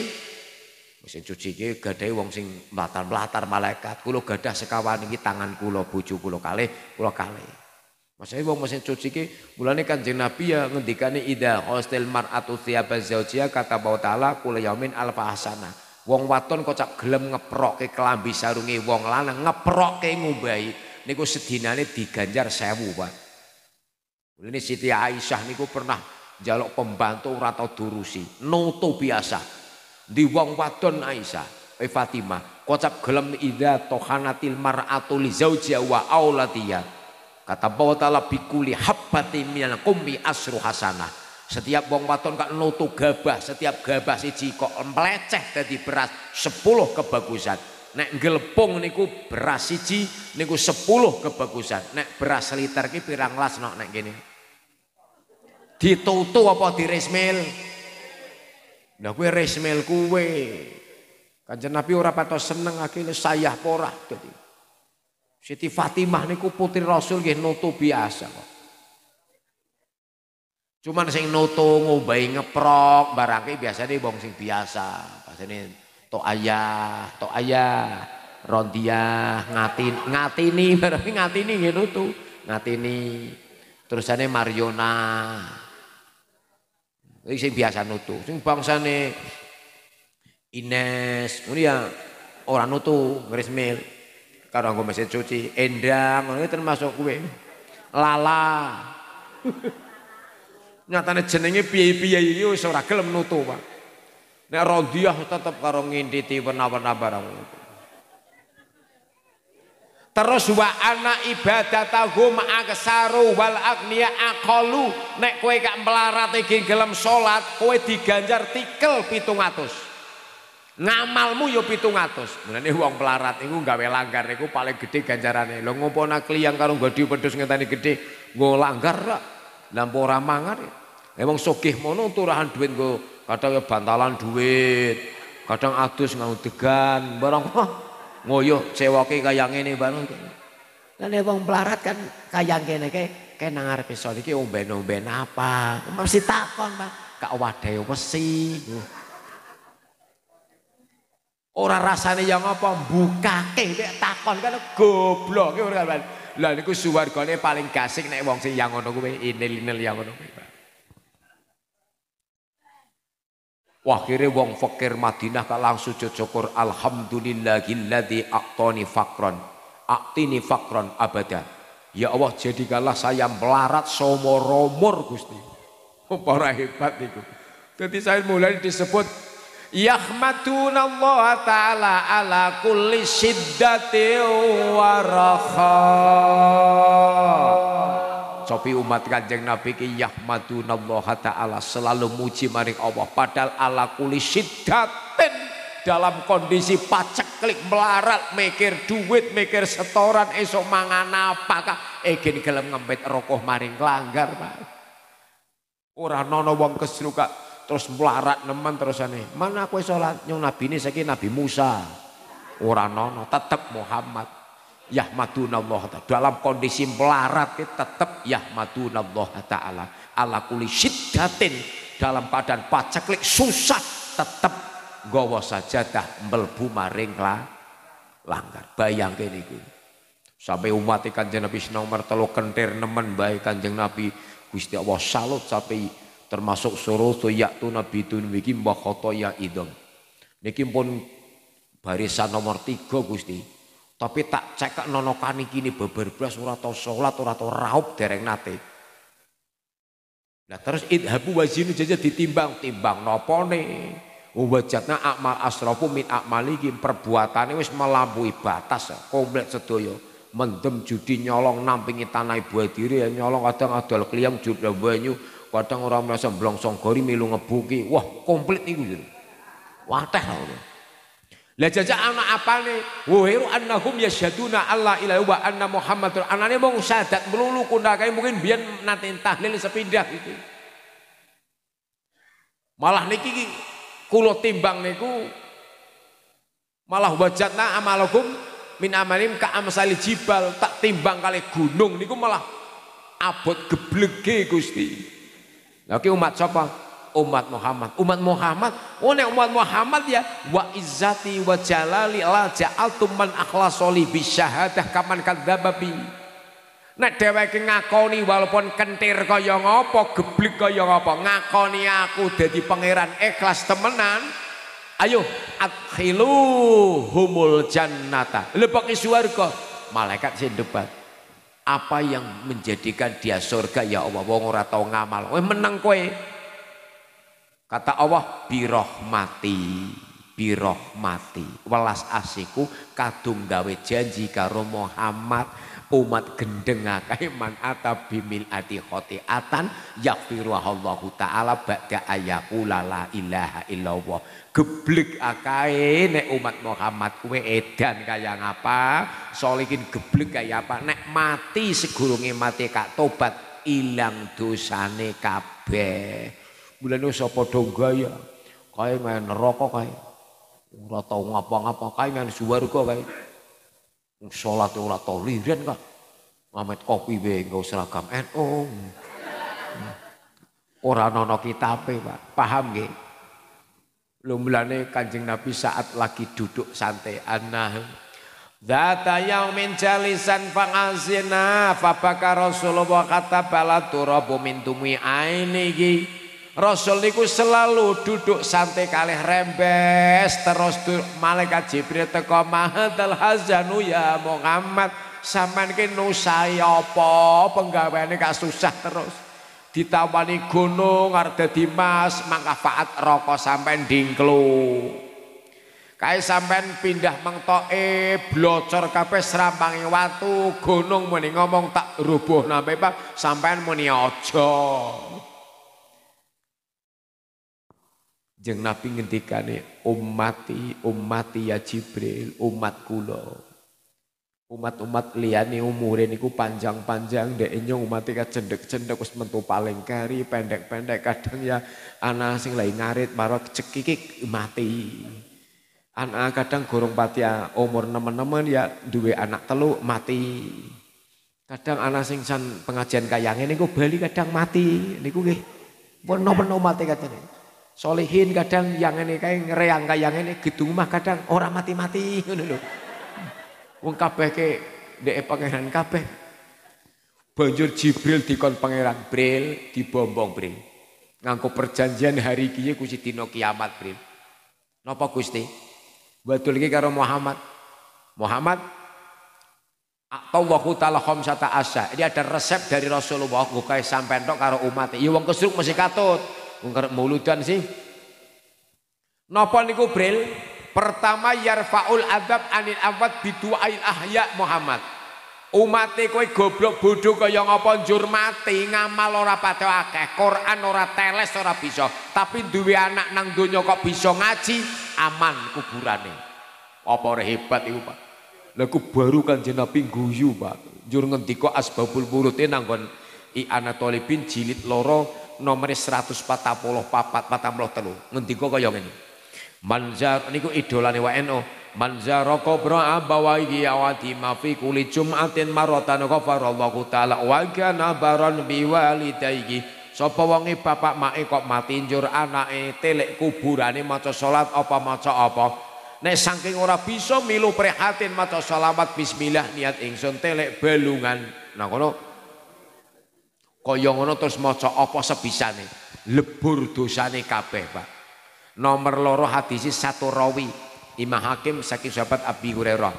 mesin cuci ki gadai wong sing melatar-melatar malaikat. Kulo gadah sekawan ini tangan kulo bojo kulo kalih, kulo kalih. Maksudnya wong mesin cuci ki mulane Kanjeng Nabi ya ngendikane ida hostel mar'atu thiyaba zaujia kata bawa taala kula alfa hasanah. Wong waton kocak gelem ngeprokke kelambi sarungi, wong lanang ngeprokke ngubai. niku sedinane diganjar sewu Pak. Ini Siti Aisyah niku pernah jaluk pembantu rata durusi, Noto biasa. Di wong waton Aisyah, eh Fatimah, Kocak gelem ida tohanatil mar'atu li zaujiha wa aulatiha. Kata bahwa ta'ala bikuli habbati minal kumbi asru hasanah setiap wong waton kak nutu gabah, setiap gabah siji kok meleceh tadi beras sepuluh kebagusan. Nek gelepung niku beras siji niku sepuluh kebagusan. Nek beras liter ki pirang las nok nek gini Ditutu apa diresmil? nah kue resmil kue Kanjeng Nabi ora patos seneng akhirnya sayah porah tadi Siti Fatimah niku putri Rasul nggih nutu biasa kok. Cuman sing noto ngobai ngeprok barangkali biasanya bong sing biasa. Biasanya to ayah, to ayah, rondiah, ngatin, ngatini, (laughs) barangkali ngatini gitu tuh. Ngatini. Terusannya Mariona. Ini sing biasa noto Sing bangsane Ines, ini ya orang noto ngerismil. Karo aku mesin cuci, endang, ini termasuk gue. Lala. (laughs) nyatane jenenge piye-piye iki wis ora gelem nutu, Pak. Nek rodiah tetep karo ngintiti warna-warna barang. Terus wa ana ibadatahum aksaru wal agniya aqalu. Nek kowe gak melarat iki gelem salat, kowe diganjar tikel 700. Ngamalmu yo ya 700. Mulane wong melarat iku gawe langgar niku paling gede ganjarane. Lho ngopo nak kliyang karo godi pedus ngenteni gede, nggo langgar Lampu orang mangan. Emang sokih mono turahan duit go kadang ya bantalan duit, kadang adus ngau degan barang oh, ngoyo sewoke kaya ini barang. Lan emang pelarat kan kayang ngene kae kayak nangar arep iso iki omben apa? Mesti takon, Pak. Kak wadahe wesi. Ora rasanya yang apa Buka kek takon kan goblok ora kan. Lah niku suwargane paling gasing nek wong sing yang ngono kuwi inil-inil yang ngono kuwi. Wah kira wong fakir Madinah kak langsung alhamdulillah syukur Alhamdulillahilladzi aktoni fakron Aktini fakron abadah Ya Allah jadikanlah saya melarat somoromor romor Gusti (laughs) Apa hebat itu Jadi saya mulai disebut Allah ta'ala ala kulli syiddatin warahmah. Sopi umat kanjeng Nabi ki Allah ta'ala selalu muji maring Allah padahal ala kulli syiddatin dalam kondisi paceklik melarat mikir duit mikir setoran esok mangan apa kak egin gelem ngempet rokok maring langgar Pak ora nono wong kesruka terus melarat terus aneh Mana kue sholat nyong nabi ini saya Nabi Musa. orang nono tetap Muhammad. Yahmadunallah dalam kondisi melarat ya, tetap Yahmadunallah taala Allah kuli syidgatin. dalam keadaan paceklik susah tetap gowo dah melbu maring lah langgar bayang ini gue sampai umat ikan e jenabis nomor teluk kentir nemen baik kanjeng Nabi Gusti Allah salut sampai termasuk suruh tu yaktu nabi tu niki mbah ya idom niki pun barisan nomor tiga gusti tapi tak cekak nonokani kini beber belas atau sholat ora tau raup dereng nate nah terus idhabu wazinu jaja ditimbang timbang nopo nopone wajatna akmal asrofu min akmali perbuatannya wis melampaui batas komplit sedoyo mendem judi nyolong nampingi tanah ibu diri nyolong kadang adol kliang jubla banyu kadang orang merasa blongsong gori melu ngebuki wah komplit niku wateh lah jajak anak apa nih wahiru annahum yasyaduna Allah ilaha wa anna tuh anaknya mau sadat melulu kundakai mungkin biar nanti tahlil sepindah gitu malah niki kulo timbang niku malah wajatna amalakum min amalim ka amsali jibal tak timbang kali gunung niku malah abot geblege Gusti Laki umat siapa? Umat Muhammad. Umat Muhammad, oh nek umat Muhammad ya wa izzati wa jalali la ja'altum man akhlasoli bi syahadah kaman kadzababi. Nek dheweke ngakoni walaupun kentir kaya ngapa, geblik kaya ngapa, ngakoni aku dadi pangeran ikhlas temenan, ayo adkhilu humul jannata. Lebok swarga, malaikat sing debat apa yang menjadikan dia surga ya Allah wong ora tau ngamal kowe menang kowe kata Allah birohmati birohmati welas asiku kadung gawe janji karo Muhammad umat gendeng kae man atabimil ati khotiatan yakfiruhallahu taala ba'da ayakula la ilaha illallah geblek akae nek umat Muhammad kuwe edan kaya ngapa solikin geblek kaya apa nek mati segurungi mati kak tobat ilang dosane kabeh bulan sapa do gaya kae rokok neraka rokok ora tau ngapa-ngapa kae main suwarga kae Sholat ora tau lirian kah. Ngamet kopi be nggo seragam no hmm. orang nono kitabe, Pak. Paham nggih? Lumlane Kanjeng Nabi saat lagi duduk santai anah Data yang jalisan fangazina apakah Rasulullah kata bala turabu min tumi gih Rasul niku selalu duduk santai kalih rembes terus malaikat Jibril teko mahadal hazanu ya Muhammad sampean ki nusai apa penggaweane kak susah terus ditawani gunung arep dadi mas manfaat roko sampean dingklu kae sampean pindah mengtoke blocor kabeh serampange watu gunung muni ngomong tak rubuh nampe Pak sampean muni ojo Jeng Nabi ngendikane om mati ya Jibril umat kulo Umat-umat liyane umure niku panjang-panjang dek nyong umat ka cendek-cendek us mentu paling kari pendek-pendek kadang ya anak sing lain ngarit marot cekikik mati. Anak kadang gorong pati ya, umur nemen-nemen ya dua anak telu mati. Kadang anak sing san pengajian kayang ini niku bali kadang mati niku gih peno nomen mati katanya. Solihin kadang yang ini kayak ngereang kayak yang ini gitu mah kadang orang mati-mati ngono lho. Wong kabeh ke ndek pangeran kabeh. Banjur Jibril dikon pangeran Bril dibombong Bril. Ngangko perjanjian hari kiye ya kusi dina kiamat Bril. Napa Gusti? Wadul iki karo Muhammad. Muhammad Allahu taala khamsata Asa. Ini ada resep dari Rasulullah kok sampean tok karo umat. Ya wong kesruk mesti katut. Ngger mauludan sih. Napa niku Bril? Pertama yarfaul adab anil bidua ail ahya Muhammad. Umate kowe goblok bodoh kaya ngapa njur mati ngamal ora padha akeh, Quran ora teles ora bisa, tapi duwe anak nang donya kok bisa ngaji, aman kuburane. Apa ora hebat iku, Pak? Lah ku baru kan Nabi guyu, Pak. Njur ngendika asbabul murute nang nggon I Anatolibin jilid loro nomor puluh telu. kau kaya ngene. Manzar niku idolane WNO. Manzara kubra abawaihi awati ma fi kulli jum'atin kau ghafarallahu taala wa kana baran biwalidayhi. Sapa wonge bapak papa kok mati njur anake telek kuburane maca salat apa maca apa. Nek saking ora bisa milu prihatin maca selawat bismillah niat ingsun telek balungan Nah kono kaya ngono terus maca apa sebisane lebur dosane kabeh Pak nomor loro hadis satu rawi Imam Hakim saking sahabat Abi Hurairah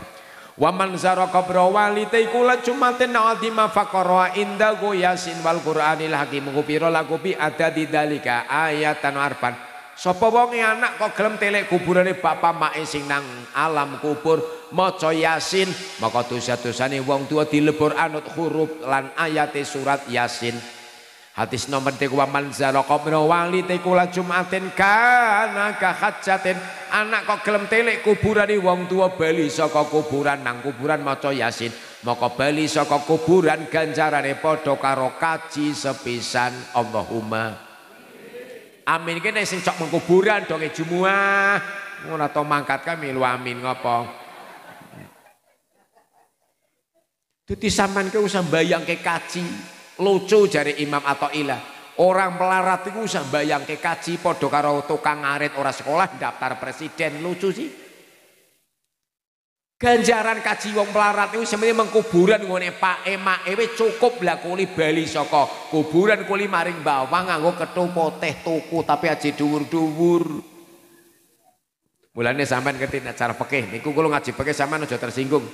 wa man zara qabra walidai kula jumatin azima faqara inda yasin wal qur'anil hakim gupira lagu bi adadi dalika ayatan arfan Sapa wonge anak kok gelem telek kuburane bapak make sing nang alam kubur maca Yasin maka dosa-dosane wong tua dilebur anut huruf lan ayate surat Yasin. Hadis nomor tiku man zaraqa min wali tiku la Jumatin kana ka hajatin anak kok gelem telek kuburane wong tua bali saka kuburan nang kuburan maca Yasin maka bali saka kuburan ganjarane padha karo kaji sepisan Allahumma Amin kene sing cok mengkuburan donge jumua, Ngono to mangkat kami lu amin ngopo? Jadi sampean ke usah bayang ke kaci, lucu jari Imam atau ilah. Orang melarat itu usah bayang ke kaci, podo karo tukang ngarit orang sekolah daftar presiden lucu sih. Ganjaran kaji wong pelarat itu sebenarnya mengkuburan ngone pak ema ewe cukup lah kuli bali soko kuburan kuli maring bawang nganggo ketupo teh tuku tapi aja duwur duwur. Mulane sampean ngerti nek cara pekeh niku kula ngaji pekeh sampean aja tersinggung.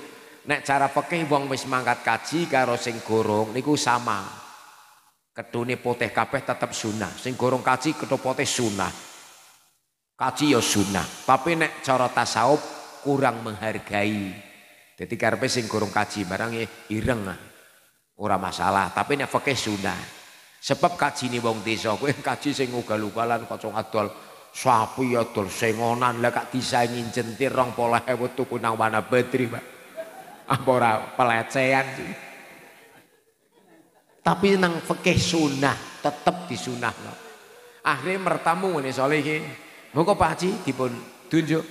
Nek cara pekeh wong wis mangkat kaji karo sing gorong niku sama. Ketune poteh kabeh tetep sunnah Sing gorong kaji ketupo poteh sunnah Kaji ya sunnah Tapi nek cara tasawuf kurang menghargai. Jadi karpe sing kurang kaji barangnya ireng ireng ora masalah, tapi ini fakih sunah. Sebab kaji ini wong desa, yang kaji sing ugal-ugalan kocong adol sapi adol ya, sengonan lah kak disaingin jentir rong pola ewu tuku nang mana bedri, Pak. Apa ora pelecehan sih. Tapi nang sunnah sunah tetep disunah. Akhirnya mertamu ini soalnya ini. Monggo Pak Haji dipun tunjuk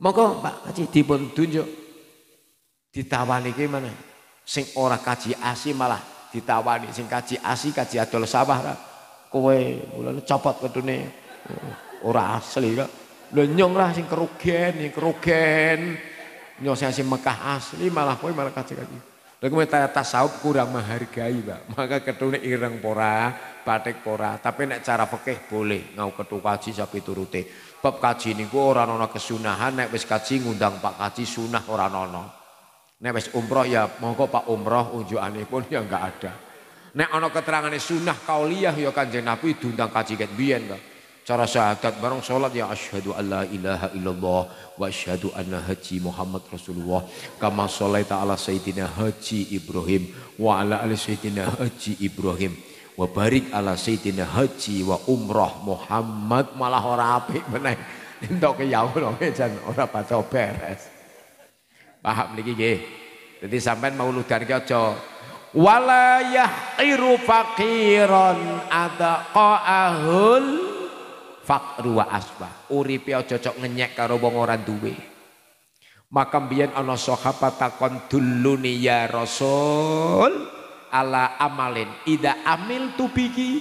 Monggo Pak Kaji dipun tunjuk. Ditawani ke mana? Sing ora kaji asi malah ditawani sing kaji asi kaji adol sawah ra. Kowe mulane copot wetune. Ora asli kok. Lho nyong lah sing kerugian, sing kerugian. Nyong sing Mekah asli malah kowe malah kaji kaji. Lha kowe tasawuf kurang menghargai, Pak. Maka ketune ireng pora batik ora, tapi nek cara pekeh boleh ngau ketu kaji sapi turute. Bab kaji gua orang nona kesunahan, nek wis kaji ngundang Pak Kaji sunah orang nona, Nek wis umroh ya monggo Pak umroh aneh pun ya enggak ada. Nek keterangan keterangane sunah kauliyah ya kan Nabi diundang kaji ket biyen to. Cara syahadat bareng sholat ya asyhadu alla ilaha illallah wa asyhadu anna haji Muhammad Rasulullah kama sholaita ala sayyidina Haji Ibrahim wa ala ala sayyidina Haji Ibrahim wa barik ala sayyidina haji wa umroh Muhammad malah ora apik meneh entuk keyaun wong jan ora paca beres paham niki nggih dadi sampean mauludan ki aja wala yahiru faqiran adqa ahul faqru wa asbah uripe aja cocok ngenyek karo wong ora duwe maka mbiyen ana sahabat takon duluni ya rasul ala amalin ida amil tubiki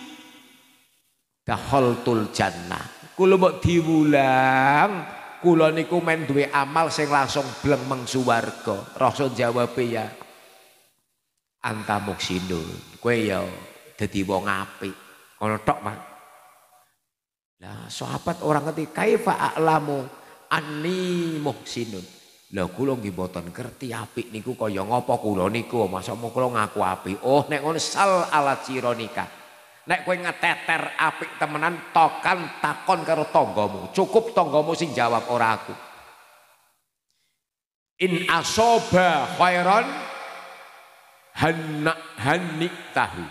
tul jannah Kulo mau diwulang kulo niku main duwe amal sing langsung bleng mengsuwargo. rasul jawab ya anta muksinun kue ya jadi wong api kalau tok Pak nah sahabat orang ngerti kaifa a'lamu anni muhsinun lah kula nggih mboten ngerti apik niku kaya ngopo kula niku, masa mung kula ngaku apik. Oh nek ngono sal ala cironika. Nek kowe ngeteter apik temenan tokan takon karo tanggamu. Cukup tanggamu sing jawab ora aku. In asoba khairan hanna hanik tahu.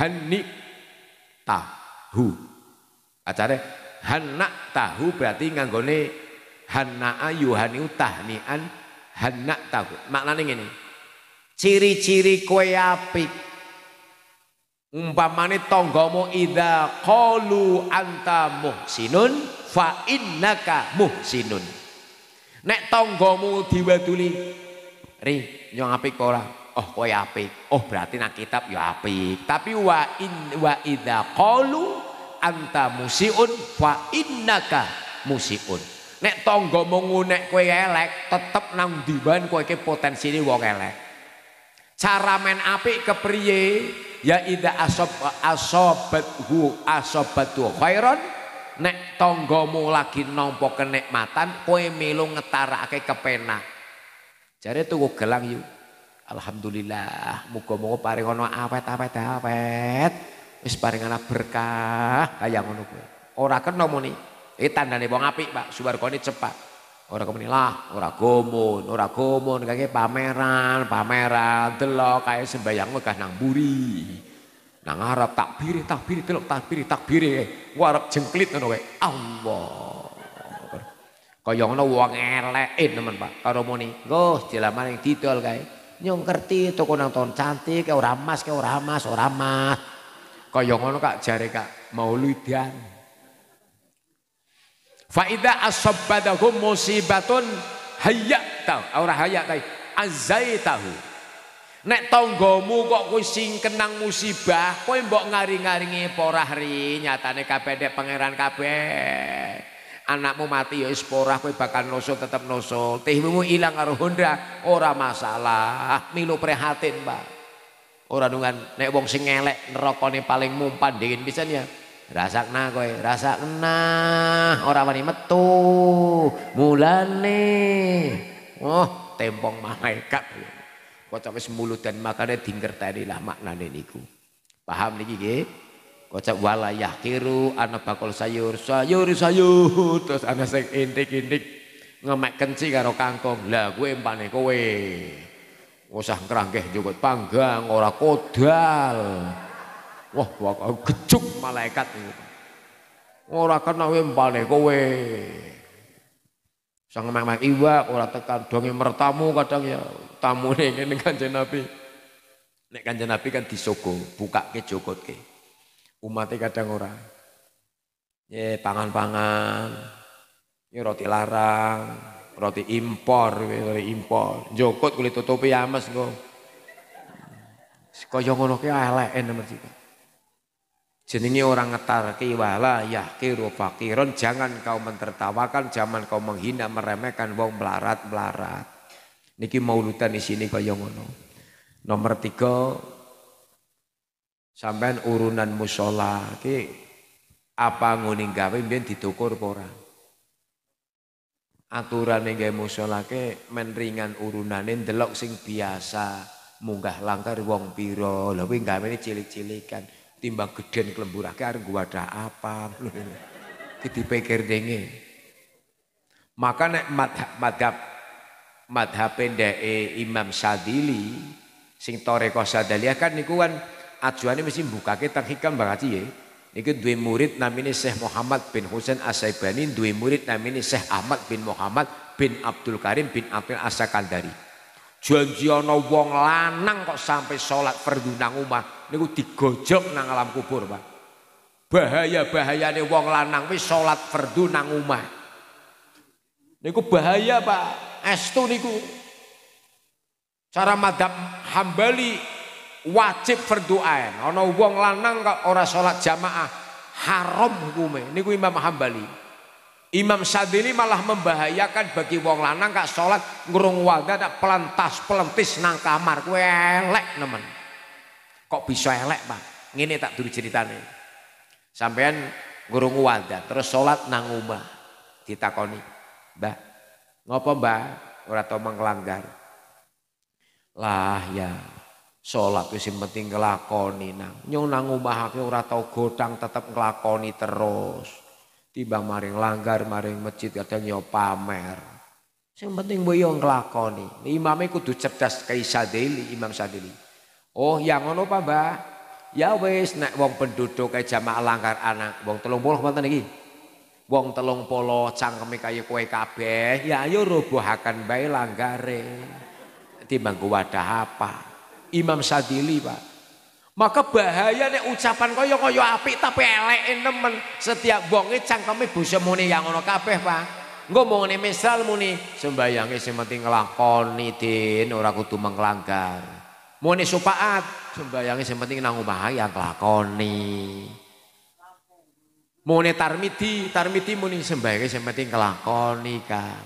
Hanik tahu. Acara? hanak tahu berarti nganggone Hannaa yuhaniu tahnian hanna tahu. Maknanya ngene. Ciri-ciri kue apik. Umpamane tonggomo ida kolu anta muhsinun fa innaka muhsinun. Nek tanggamu diwaduli ri nyong api kora Oh kue api Oh berarti nak kitab ya api Tapi wa in wa ida kolu anta musiun fa innaka musiun Nek tonggo mau ngunek kue elek, tetep nang diban ke potensi ini wong elek. Cara men ke priye, Ya ida asob asobat tu khairon nek tonggo mau lagi kue kenikmatan ngetara ake kepena. Jadi tuh gue gelang yuk. Alhamdulillah, muga-muga paring ono awet-awet awet. Wis paring ana berkah kaya ngono kowe. Ora kena muni. Iki eh, tandane wong apik, Pak. Suwargane cepat. Ora kemeni lah, ora orang ora gomun kake pameran, pameran delok kae sembayang megah nang buri. Nang Arab takbir, takbir delok takbir, takbir warep jengklit ngono kae. Allah. Kaya ngono wong elek, teman Pak karo muni. Nggo dilamar ning didol kae. Nyong ngerti toko nang ton cantik, ora emas, ora emas, ora emas. Kaya ngono Kak jare Kak Mauludan. Faida asobadahu musibatun hayak tahu, ah, Azai tahu. Nek tonggomu kok kau sing kenang musibah, Kau yang bok ngaring-ngaringi porah ri, nyatane kabeh dek pangeran kabeh. Anakmu mati ya isporah, porah kowe bakal nosol tetap nosol. Tihmu hilang aruh Honda ora masalah. Milu prihatin, mbak. Orang nungan nek wong sing elek nerakane paling mumpan dingin pisan ya rasak na Rasakna rasak na ora wani metu. Mulane oh tempong malaikat. Kocok wis mulut dan makane dingerteni lah maknane niku. Paham niki nggih? Kocok wala yahkiru ana bakul sayur, sayur sayur terus ana sing intik-intik ngemek kenci karo kangkung. Lah kuwe empane kowe. Usah kerangkeh njukut panggang ora kodal. Wah, wah gejuk malaikat itu. Ora kena kowe mbane kowe. Sang memang iba ora tekan yang mertamu kadang ya tamune ngene Kanjeng Nabi. Nek Kanjeng Nabi kan disogo, bukake jokotke. Umate kadang ora. Ye pangan-pangan. Ye roti larang, roti impor, roti impor. Jokot kulit tutupi ames kok. Kaya ngono ki eleke nemen Jenenge orang kiwala ya kiro fakiron jangan kau mentertawakan, jangan kau menghina, meremehkan wong melarat-melarat. Niki maulutan di sini kaya ngono. Nomor tiga sampean urunan musola ki apa nguning gawe biar ditukur pora. aturan yang gawe musola ki menringan urunanin delok sing biasa munggah langkar wong piro lebih gawe ini cilik-cilikan timbang geden kelemburake areng ada apa (laughs) pikir dengi maka nek madhab madhab madhab pendeke Imam Sadili sing toreko Sadaliyah kan niku kan ajuane mesti mbukake teng hikam bakati ya Niki dua murid namine Syekh Muhammad bin Husain Asaibani, dua murid namine Syekh Ahmad bin Muhammad bin Abdul Karim bin Abdul Asakandari. Janji ana wong lanang kok sampai sholat perdu nang omah niku digojok nang alam kubur, Pak. bahaya bahaya nih wong lanang wis sholat fardu nang umah Niku bahaya, Pak. Estu niku. Cara madam Hambali wajib fardu Oh Ana wong lanang kok ora sholat jamaah, haram hukume. Niku Imam Hambali. Imam Sadili malah membahayakan bagi wong lanang kak sholat ngurung wadah tak pelantas pelentis nang kamar kue lek, nemen Kok bisa elek, Pak? Ngene tak dulu ceritane. Sampean ngurung wadah terus sholat nang umah ditakoni, mbak ngopo, mbak Ora tau mengelanggar Lah ya, sholat itu yang penting ngelakoni. nang. nyong nang umah aku ora tau godang tetep ngelakoni terus. tiba maring langgar maring masjid kadang yo ya pamer. Yang penting boyong ya ngelakoni. Imamnya kudu cerdas kayak Sadeli, Imam Sadeli. Oh, yang ngono apa, Mbak? Ya wis nek wong penduduk kayak jamaah langgar anak, wong 30 mboten lagi. Wong polo cangkeme kaya kue kabeh, ya ayo robohakan baik langgare. Timbang wadah apa? Imam Sadili, Pak. Maka bahaya nek ucapan koyo koyo api tapi elek nemen. Setiap bongit cangkeme busa muni yang ono kabeh, Pak. Ngomong nih misal muni sembayange sing penting nglakoni din ora kudu menglanggar. Mone supaat, sembayangi sing penting nang omah yang kelakoni. Mone tarmidi, tarmidi muni sembayangi sing penting kelakoni, kan.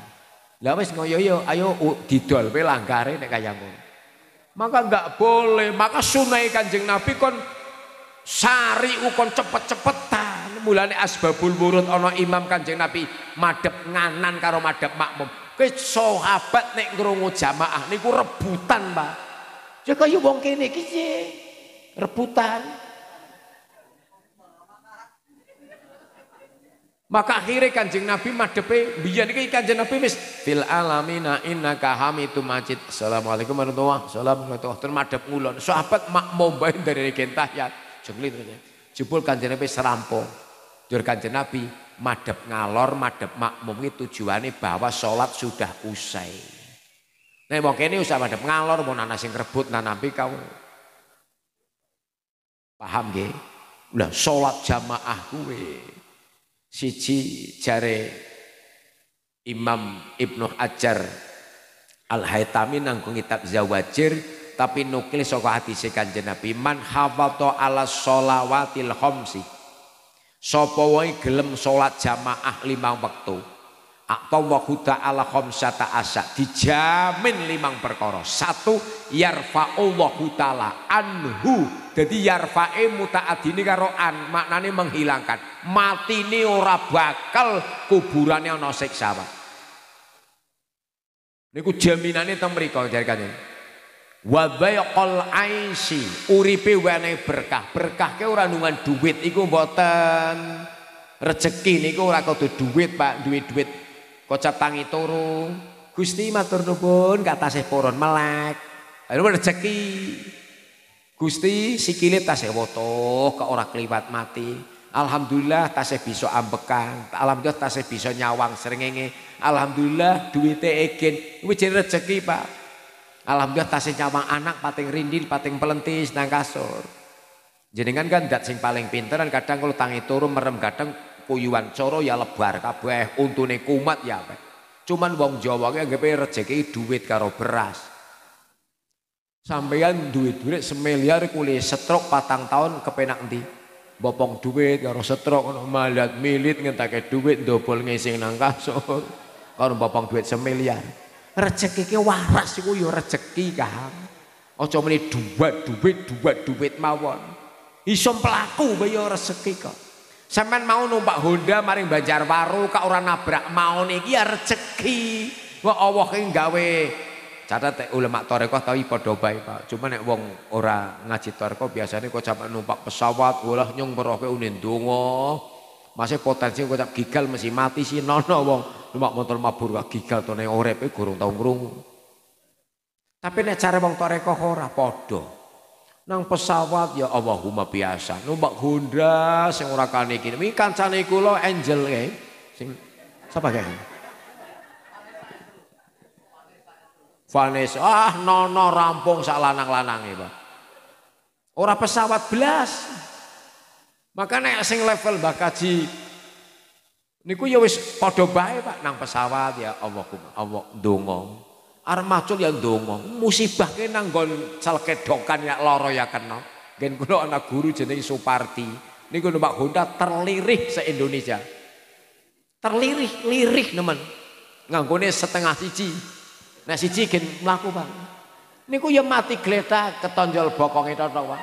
Lah wis ngoyo yo ayo didol pe langgare nek kayangmu. Maka enggak boleh, maka sunai Kanjeng Nabi kon sari ukon cepet-cepetan. Mulane asbabul wurud ana imam Kanjeng Nabi madep nganan karo madep makmum. Kowe sahabat nek ngrungu jamaah niku rebutan, Pak. Ya kayu wong kene iki rebutan. Maka akhirnya kanjeng Nabi madepe biyen iki kanjeng Nabi mis fil alamina innaka hamidum majid. Assalamualaikum warahmatullahi wabarakatuh. Terus madhep ngulon. Sahabat makmum bae dari regen tahiyat. Jengli terus. Jebul kanjeng Nabi serampung. Jur kanjeng Nabi madep ngalor, madhep makmum iki tujuane bahwa salat sudah usai. Nek wong kene usah madhep ngalor mau ana sing rebut nanampi kau. Paham nggih? Lah salat jamaah kuwe siji jare Imam Ibnu Hajar Al-Haytami nangkung kitab Zawajir tapi nukil saka hadise Kanjeng Nabi man hafata ala sholawatil khamsi. Sapa wae gelem salat jamaah lima waktu. Aqtawwahu ta'ala khomsata asa dijamin limang perkara. Satu yarfa Allah ta'ala anhu. Jadi yarfa'i muta'adini karo an maknanya menghilangkan. mati Matine ora bakal kuburane ana siksawan. Niku ini teng mriku jare kanjeng. Wa wabayakol aisi uripe wane berkah. ke orang dengan duit iku boten rezeki niku orang kudu duit Pak, duit-duit kocap tangi turu Gusti matur nuwun katasih poron melek ada rezeki Gusti sikile tasih wotoh ke orang kelibat mati Alhamdulillah tasih bisa ambekan, alhamdulillah tasih bisa nyawang serengenge Alhamdulillah duitnya ekin, wicir rezeki, Pak. Alhamdulillah tasih nyawang anak pating rindil, pating pelentis nang kasur. Jenengan kan dat sing paling pinter kadang kalau tangi turun merem kadang kuyuan coro ya lebar kabeh, untune kumat ya apa Cuman wong Jawa ki anggape rejeki duit karo beras. Sampeyan duit-duit semiliar kuli setruk patang tahun kepenak endi? Bopong duit karo setruk ngono malat milit ngentake duit ndobol ngising nang kasur. Karo bopong duit semiliar. Rejeki ki waras iku ya rejeki, Kang. Aja muni duwat duit duwat duit mawon. Iso pelaku bayar rezeki kok. Semen mau numpak Honda maring baru, kak orang nabrak mau nih, ya rezeki. Wa Allah ki gawe. Catat teh ulama tarekah tapi podobai Pak. Cuma nek wong ora ngaji tarekah biasanya kok sampe numpak pesawat ulah nyung meroke unin dungo. Masih potensi kok cap gigal mesti mati sih nono wong numpak motor mabur kok gigal tone urip e eh, gurung tau Tapi nek cara wong tarekah ora podo nang pesawat ya Allahumma biasa numpak Honda sing ora kane iki iki kancane kula Angel kae sing sapa kae Vanessa ah nono rampung sak lanang-lanange Pak ora pesawat belas maka nek sing level Mbak Kaji niku ya wis padha bae Pak nang pesawat ya Allahumma Allah donga Arep macul ya ndonga. Musibah ke nang nggon salkedokan ya loro ya kena. Gen kula ana guru jenenge Suparti. Niku numpak Honda terlirih se-Indonesia. Terlirih, lirih nemen. Nganggone setengah siji. Nek nah, siji gen mlaku, Pak. Niku ya mati gletak ketonjol bokong itu Pak.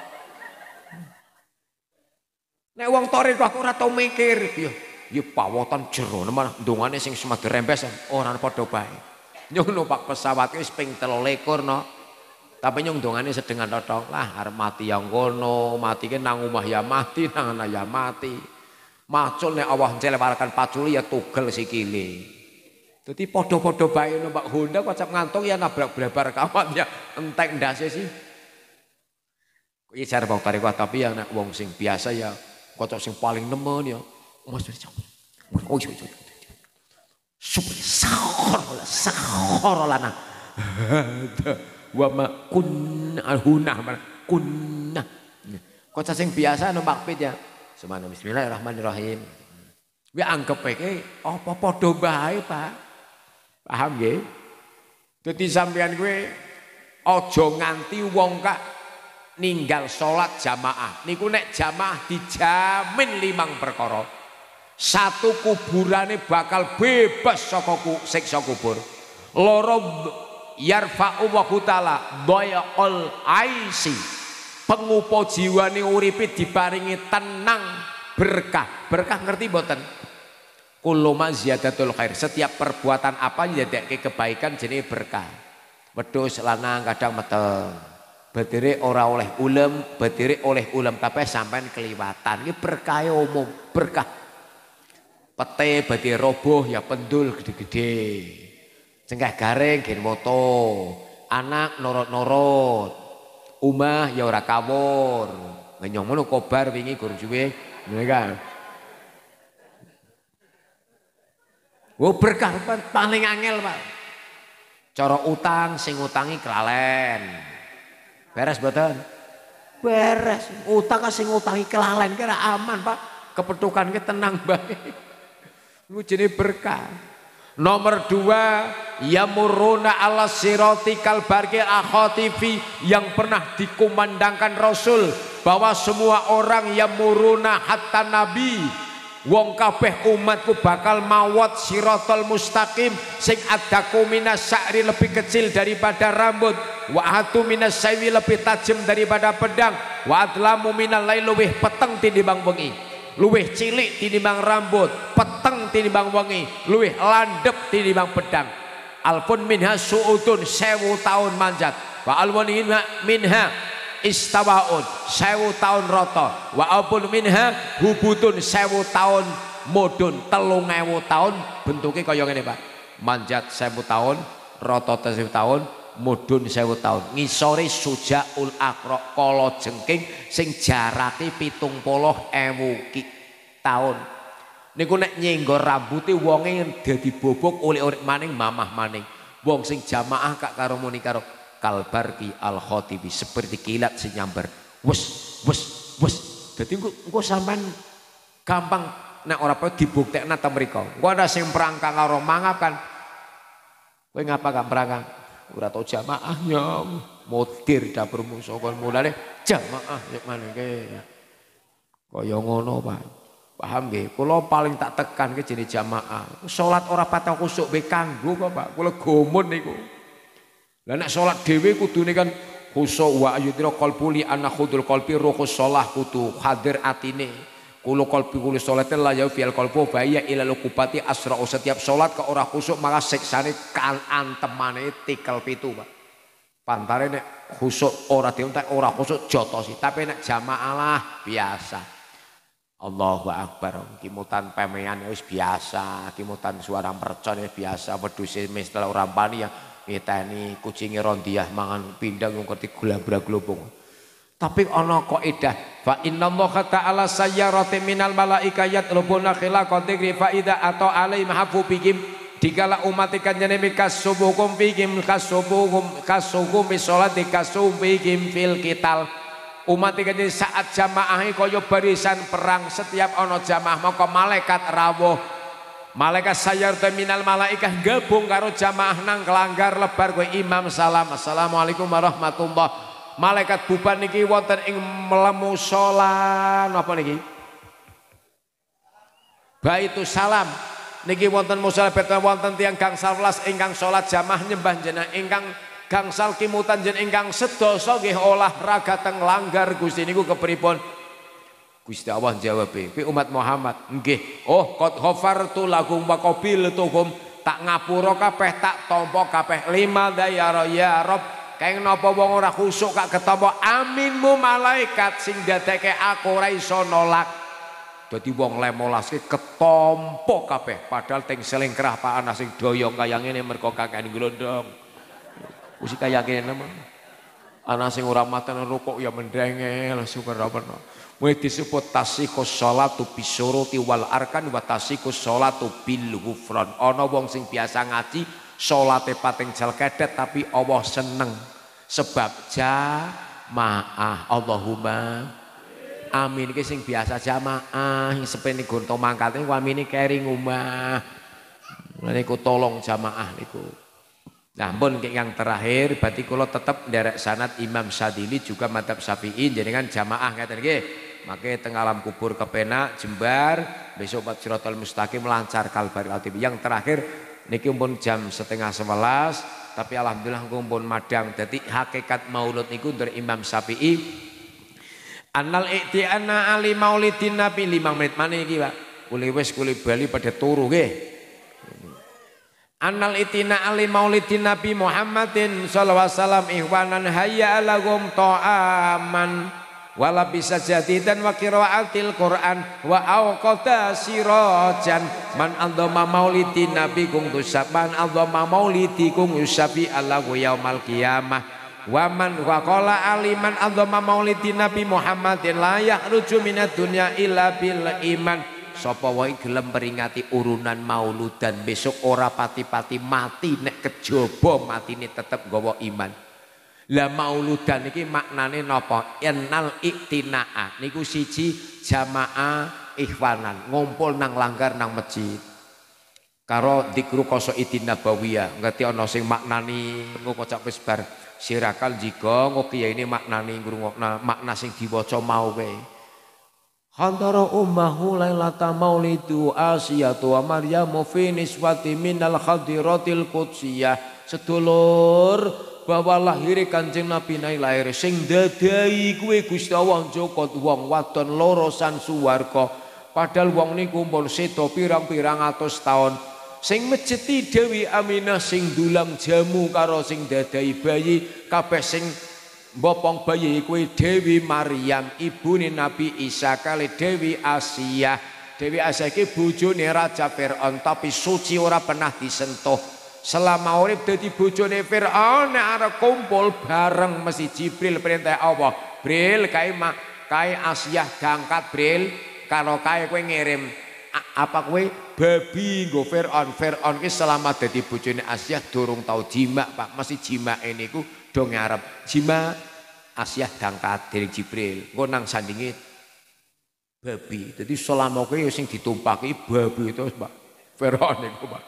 Nek wong torek aku ora mikir, yuk ya, ya pawotan jeru nemen ndongane sing semadi rembesan ora padha bae. Nyung numpak pesawat wis ping 13 no. Tapi nyung dongane sedengan totok. Lah arep mati yang kono, mati ke nang umah ya mati, nang ana ya mati. Macul awah Allah njelewarkan pacul ya tugel sikile. Dadi padha-padha bae numpak Honda kocap ngantong ya nabrak blebar kawat ya entek ndase sih. Kuwi iya jar wong tarik tapi ya nek wong sing biasa ya kocok sing paling nemen ya. Mas Oh, iya, iya. Sahor, sahor lana. Wah ma kunah hunah kunna. Kota biasa no bakpit ya. Subhanallah bismillahirrahmanirrahim. gue anggap iki apa padha bae, Pak. Paham nggih? Dadi sampean gue, aja nganti wong kak ninggal sholat jamaah. Niku nek jamaah dijamin limang perkara satu kuburan ini bakal bebas saka siksa kubur loro yarfa'u wa all dayal aisi pengupo ini uripit diparingi tenang berkah berkah ngerti boten kuluma ziyadatul khair setiap perbuatan apa nyadake kebaikan jenis berkah wedhus lanang kadang meteng berdiri ora oleh ulem berdiri oleh ulem tapi sampai keliwatan ini berkah ya umum berkah Pete badi roboh ya pendul gede-gede. cengkeh garing gen moto. Anak norot-norot. Umah ya ora kawur. Ngenyong ngono kobar wingi gur suwe. kan. Wo berkah paling angel, Pak. Cara utang sing utangi kelalen. Beres badan. beres utang sing utangi kelalen kira aman pak kepetukan ke tenang baik Iku jenis berkah. Nomor dua, muruna ala siroti kalbarki akhotifi yang pernah dikumandangkan Rasul bahwa semua orang yang muruna hatta nabi wong kabeh umatku bakal mawat sirotol mustaqim sing adaku minas sya'ri lebih kecil daripada rambut wa hatu minas saywi lebih tajam daripada pedang wa adlamu lain lebih peteng tinimbang bengi luwih cilik tinimbang rambut peteng tinimbang wengi luwih landep tinimbang pedang alpun minha suutun sewu tahun manjat wa alpun minha istawaun sewu tahun roto wa alpun minha hubutun sewu tahun modun telung ewu tahun bentuknya koyong ini Pak manjat sewu tahun roto sewu tahun mudun sewu tahun ngisore sujaul akrok kolo jengking sing jarake pitung poloh ewu kik tahun niku nek nyenggor rambuti wonge dadi bobok oleh orang maning mamah maning wong sing jamaah kak karo muni karo ki al khotibi seperti kilat senyamber, wes wes wes dadi engko engko sampean gampang nek ora apa dibuktekna ta mriku engko ana sing perangkang karo kan, kowe ngapa gak perangkat, ora tau jamaah ya modir musuh sokon mulane jamaah nek kau kaya ngono Pak Paham nggih? Kula paling tak tekan ke jenis jamaah. Salat ora patah kusuk be kanggo kok, Pak. Kula gomon niku. Lah nek salat dhewe kudune kan khusuk wa ayudira qalbuli anna khudul qalbi ruhu shalah kudu hadir atine. Kulo qalbi kulo salate la ya fiel qalbu baya ila kupati asra setiap solat ke ora khusuk maka seksane kan antemane tikel pitu, Pak. Pantare nek khusuk ora diuntai ora khusuk jotosi, tapi nek jamaah lah biasa. Allahu Akbar, kimutan pemean ya wis biasa, kimutan suara mercon wis ya biasa, wedhus mestel ora pani ya ngeteni kucinge rondiah mangan pindang gula-gula globong. Tapi ana kaidah fa innallaha ta'ala sayyarati minal malaika yatlubuna khilaqati fa ida atau alai mahafu bikim dikala umat ikan jenemi subuhum bikim kasubuhum kasubuhum bisolati pikim fil kital umat ini saat jamaah jamaahi kaya barisan perang setiap ono jamaah maka malaikat rawuh malaikat sayar terminal malaikat gabung karo jamaah nang kelanggar lebar kowe imam salam assalamualaikum warahmatullahi malaikat buban niki wonten ing mlemu salat napa niki Baitu salam niki wonten musala wonten tiang gangsal welas ingkang sholat jamaah nyembah jenengan ingkang gangsal kimutan jen ingkang sedoso nggih olahraga teng langgar Gusti niku kepripun Gusti Allah jawab Pi umat Muhammad gih oh kot qad lagu mbak wa tuhum tak ngapuro kapeh tak tompo kapeh lima daya ya rob kayak napa wong ora kusuk kak Amin aminmu malaikat sing dateke aku raisonolak nolak Jadi wong lemolas ke ketompo kape padahal teng kerah pak ana doyong kaya ini merkoka kain gelondong kaya kayaknya nama. Anak sing ora maten rokok ya mendengel subhanallah. Mulai disebut tasiku sholatu bisuruti wal arkan wa tasiku sholatu bil ghufran. Ono wong sing biasa ngaji salate pateng jal kedet tapi Allah seneng sebab jamaah Allahumma amin ke sing biasa jamaah yang sepeni gunto mangkate kuwi amine umah. ngomah. tolong jamaah niku. Nah pun yang terakhir berarti kalau tetap dari sanat Imam Sadili juga mantap syafi'i jadi kan jamaah nggak nggih. Maka tengah alam kubur kepenak jembar besok buat siratal mustaqim lancar kalbar latif. Yang terakhir niki pun jam setengah sebelas tapi alhamdulillah pun madang jadi hakikat maulud niku dari Imam Syafi'i Anal ana ali maulidin nabi limang menit mana ini pak kuli wes kuli bali pada turu nggih Anal itina ali maulidin Nabi Muhammadin sallallahu alaihi wasallam ihwanan hayya lahum ta'aman wala bisa jadi dan wa qiraatil Quran wa auqata sirajan man adzama maulidi nabi kung tusab man adzama maulidi kung yusabi allahu yaumal qiyamah wa man wa qala aliman adzama maulidi nabi Muhammadin la yahruju minad dunya illa bil iman sapa wae gelem peringati urunan dan besok ora pati-pati mati nek kejaba matine tetep gawa iman lah mauludan iki maknane napa enal iktinaa niku siji jamaah ikhwanan ngumpul nang langgar nang masjid karo dikru koso idin nabawiyah ngerti ono sing maknani engko kocak bar sirakal jika engko ini maknani ngrungokna makna sing diwaca mau wae Khantara ummahu lailata maulidu asiyatu wa maryamu fi niswati minal khadiratil qudsiyah. Sedulur bahwa lahir Kanjeng Nabi nai lahir sing dadai kue Gusti Allah Joko wong wadon lorosan suwarga. Padahal wong niku pun sedo pirang-pirang atus tahun. Sing mejeti Dewi Aminah sing dulang jamu karo sing dadai bayi kabeh sing Bopong bayi kuwi Dewi Maryam, ibune Nabi Isa kali Dewi Asia. Dewi Asia iki bojone Raja Firaun tapi suci ora pernah disentuh. Selama urip dadi bojone Firaun nek arep kumpul bareng mesti Jibril perintah Allah. Bril kae mak kae Asia gangkat Bril karo kae kowe ngirim A apa kowe babi nggo Firaun. Firaun ki selama dadi bojone Asia durung tau jimak Pak, masih jimak niku dong ngarep. Jimak Asiah dangkat dari Jibril gue nang sandinge babi jadi selama ya kuwi sing ditumpaki babi itu Mbak Firaun niku Mbak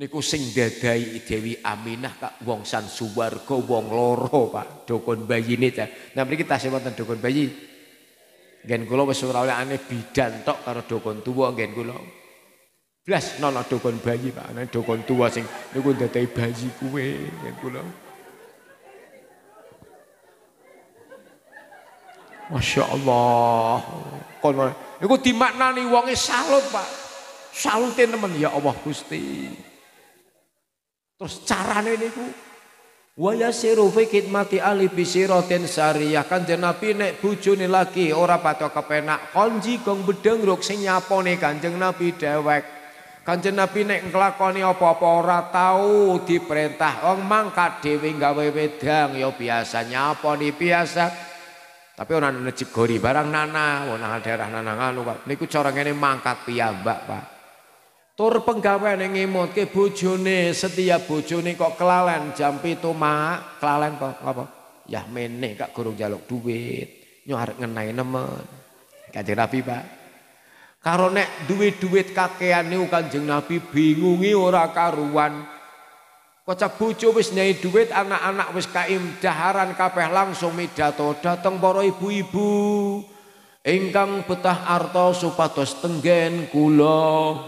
niku sing dadai Dewi Aminah kak wong san Subarko wong loro Pak bayi nih ta nah kita tasih wonten dokon bayi nggen kula wis aneh oleh bidan tok karo dokon tua nggen kula blas nono dokon bayi Pak ana dokon tua sing niku dadai bayi kue nggen Masya Allah. Kono iku dimaknani wonge salut, Pak. salutin nemen ya Allah Gusti. Terus carane ini, bu. Waya fi khidmati ali bi siratin sariyah kan Nabi nek bojone lagi ora patok kepenak konji gong bedengruk sing nih Kanjeng Nabi dewek Kanjeng Nabi nek ngelakoni apa-apa ora tau diperintah wong mangkat dhewe gawe wedang ya biasa nyaponi biasa tapi orang necip gori barang nana, orang daerah nana nganu Pak. Niku cara ini mangkat piyambak Pak. Tur penggawean yang ngimut ke bojone setiap bojone kok kelalen Jampi itu mak kelalen kok apa? Yah mene kak gurung jaluk duit, nyo arek ngenai nemen. Kanjeng Nabi Pak. Karena nek duit-duit kakean niku Kanjeng Nabi bingungi ora karuan. Kocak bucu wis nyai duit, anak-anak wis kaim daharan kapeh langsung midato dateng para ibu-ibu. Ingkang betah arto supados tenggen kula.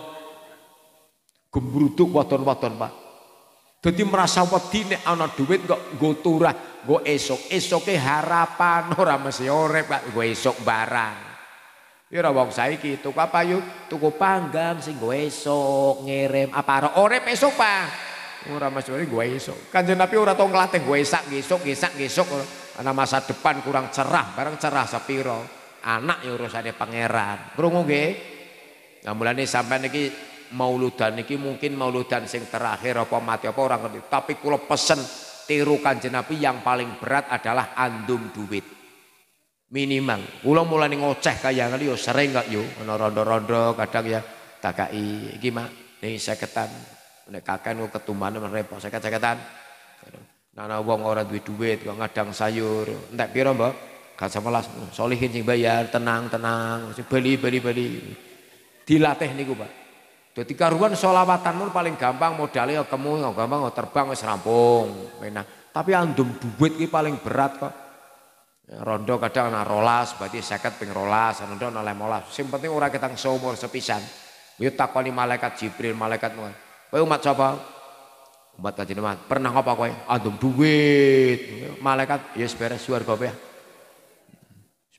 Gembrutuk waton-waton, Pak. Jadi merasa wedi nek ana duit kok gue turah, nggo esok. Esoke harapan (laughs) ora mesti urip, Pak, gue esok barang. Ya ora wong saiki tuku apa yuk? Tuku panggang sing nggo esok ngirim apa ora ore esok, Pak. Ora Mas Joni gue esok. Kanjeng Nabi ora tau nglatih gue esak gesok gesok gesok ana masa depan kurang cerah, barang cerah sepiro. Anak ya urusane pangeran. Krungu nggih? Nah mulane sampean iki mauludan iki mungkin mauludan sing terakhir apa mati apa orang ngerti. Tapi kula pesen tiru Kanjeng Nabi yang paling berat adalah andum duit. Minimal. Kula mulane ngoceh kayak ngene yo sering kok yo ana rondo-rondo kadang ya takai iki mak nih ketan Nek kakek ku ketumane repot Saya kata-kataan. Nana wong ora duwe duit uang ngadang sayur. Entek piro, Mbak? Gak las, solihin sing bayar, tenang, tenang, beli, beli, beli. Dilatih niku, Pak. Jadi karuan solawatanmu paling gampang modalnya nggak ya ya gampang ya terbang wis rampung. Tapi andum duit ini paling berat kok. Rondo kadang ana rolas, berarti seket ping rolas, rondo ana lemolas. Sing penting ora ketang seumur sepisan. Yo takoni malaikat Jibril, malaikat Nuh. Kowe umat sapa? Umat Kanjeng Pernah apa kowe? antum duit. Malaikat yes ya beres swarga kowe.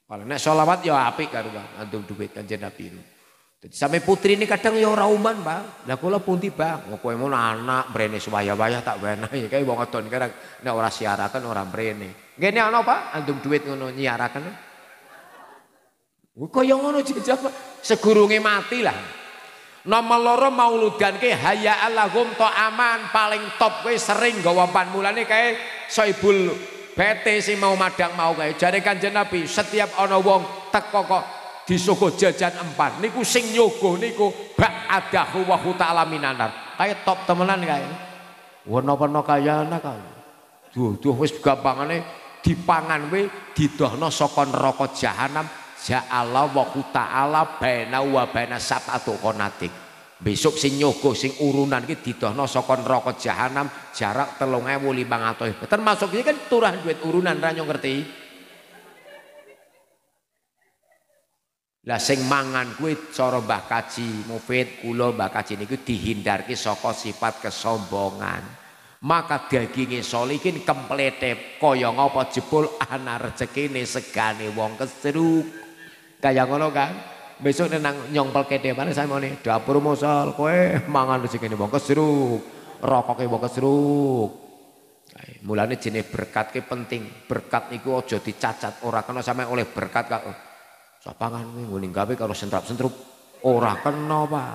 Paling nek sholawat ya apik karo antum duit Kanjeng Nabi. Jadi sampai putri ini kadang ya orang uman, Pak. Lah pun tiba nggak Kowe mau anak berani wayah-wayah tak berani (laughs) ya kae wong edon kadang nek orang siarakan orang berani gini ana, Pak? antum duit ngono nyiarakan. yang ngono jejak, segurunge mati lah. Nomor loro mauludan ke haya Allahum to aman paling top kowe sering gawa pan nih kayak soibul PT si mau madang mau kae. Jare Kanjeng Nabi setiap ana wong teko kok disuguh jajan empan niku sing nyogo niku bak ada wa ta'ala minanar. Kae top temenan kae. Wono-wono kaya ana kae. Duh, duh wis gampangane dipangan we didohno sokon rokok jahanam Allah wa ta'ala baina wa baina sab'atu qanatik besok sing nyogo sing urunan ki didohno saka neraka jahanam jarak 3500 termasuk iki kan turah duit urunan ra ngerti Lah sing mangan kuwi cara Mbah Kaji Mufid kula Mbah Kaji niku dihindarke saka sifat kesombongan. Maka daginge solikin kempletep kaya ngapa jebul ana rezekine segane wong keseruk. Kaya ngono kan. Besok nang nyongpel kede mana saya mau nih dapur mosal kue mangan rezeki ini mau keseruk rokoknya mau keseruk mulane jenis berkat ke penting berkat itu ojo dicacat ora kena sama oleh berkat kak kan nih nguning gawe kalau sentrap sentrup ora kena pak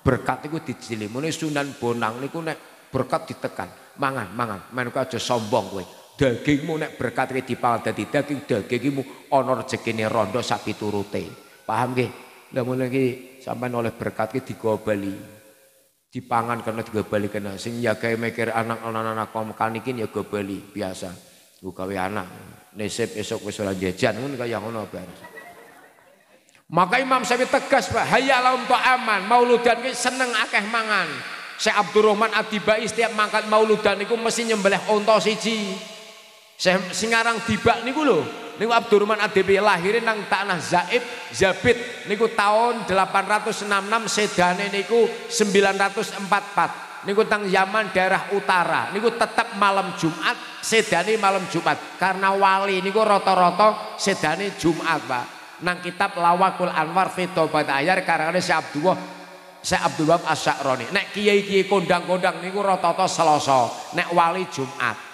berkat itu dicili mulai sunan bonang nih nek berkat ditekan mangan mangan main aja sombong gue dagingmu nek berkat ke dipal dadi daging dagingmu ana rezekine rondo sapi turute paham nggih lamun lagi sampean oleh berkat ke digobali dipangan karena digobali kena sing yagai mikir anak-anak kaum kan iki ya gobali biasa gawe anak nesep esok wis ora jajan ngono kaya ngono maka Imam Syafi'i tegas Pak hayya untuk aman mauludan ki seneng akeh mangan Syekh Abdurrahman Adibai setiap mangkat mauludan itu mesti nyembelih onto siji Singarang tiba niku lho. Niku Abdurrahman ADP lahirin nang tanah Zaib Zabit niku tahun 866 sedane niku 944. Niku tang zaman daerah utara. Niku tetap malam Jumat, sedane malam Jumat. Karena wali niku roto rata sedane Jumat, Pak. Nang kitab Lawakul Anwar Fitobat Ayar ada si Abdullah saya Abdul Wahab Asyakroni, Nek kiai-kiai kondang-kondang niku rata-rata seloso. nek wali Jumat.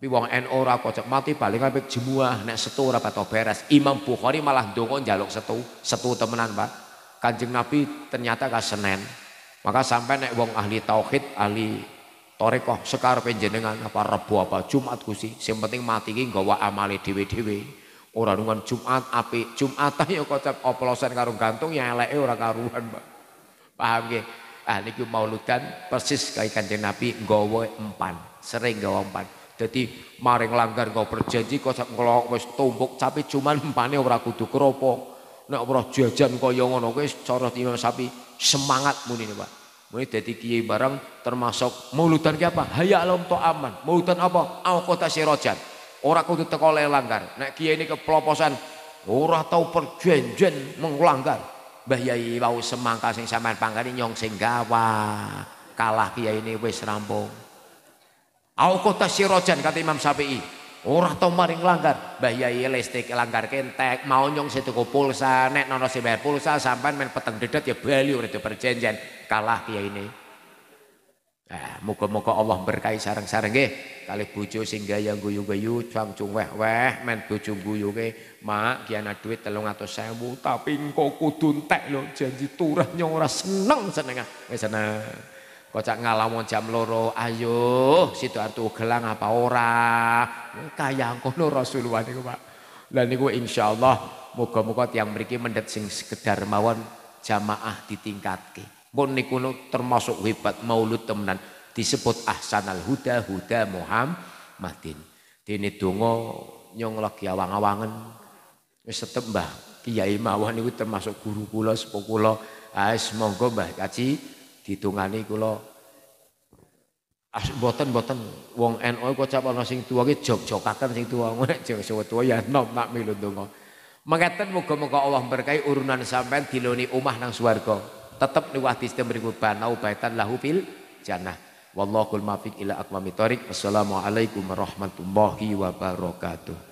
Tapi wong NU ora kocok mati paling apik jemuah nek setu ora batok beres. Imam Bukhari malah ndonga njaluk setu, setu temenan, Pak. Kanjeng Nabi ternyata kasenen. Maka sampai nek wong ahli tauhid, ahli torekoh sekar jenengan apa rebo apa Jumat kusi sing penting mati ki nggawa amale dhewe-dhewe. Ora nungan Jumat apik, Jumat ya kocok oplosan karo gantung ya eleke ora karuan, Pak. Paham nggih? Ah niki mauludan persis kaya Kanjeng Nabi nggawa empan, sering nggawa empan jadi maring langgar kau berjanji sak ngelok wes tumpuk tapi cuman empane ora kudu kropo. Nek ora jajan kaya ngono kuwi cara Imam Sapi semangat muni Pak. Muni detik kiai barang termasuk mauludan ki apa? Haya alam to aman. Mauludan apa? awak kota sirojan. Ora kudu teko langgar. Nek kiai ini kepeloposan ora tau perjanjian mengulanggar Mbah Yai wau semangka sing sampean panggani nyong sing gawa. Kalah kiai ini wis rampung. Au kota sirojan kata Imam Syafi'i. Orang tau maring langgar, bayai listrik langgar kentek, mau nyong ke pulsa, net nono si bayar pulsa sampai main petang dedet ya beli bali itu perjanjian kalah Kia ini. Eh, muka-muka muka Allah berkahi sarang sarang nggih. Kali bujo sehingga yang guyu-guyu, cang cung weh-weh, main bujo guyu ke, mak duit telung atau sewu, tapi engkau kudun tek lo janji turah nyong ora seneng senengah. seneng. Ah. Kocak ngalamon jam loro, ayo Sidoarjo gelang apa ora? Kaya angkono Rasulullah niku, Pak. Lah niku insyaallah moga moga tiang beriki mendet sing sekedar mawon jamaah ditingkatke. Pun niku termasuk hebat maulud temenan disebut ahsanal huda huda Muhammadin. Dene Di nyong lagi awang awangan wis Mbah Kiai mawon niku termasuk guru kula sepuh kula. Ah monggo Mbah Kaji ditungani kula as botan-botan wong NU NO kocap ana sing tuwa ki jog-jogaken sing tuwa nek jog sewu tuwa ya nom nak milu donga. Mengeten muga-muga Allah berkahi urunan sampean diloni omah nang swarga. Tetep niwati sistem berikut banau baitan lahu fil jannah. Wallahul muwaffiq ila aqwamit thoriq. Wassalamualaikum warahmatullahi wabarakatuh.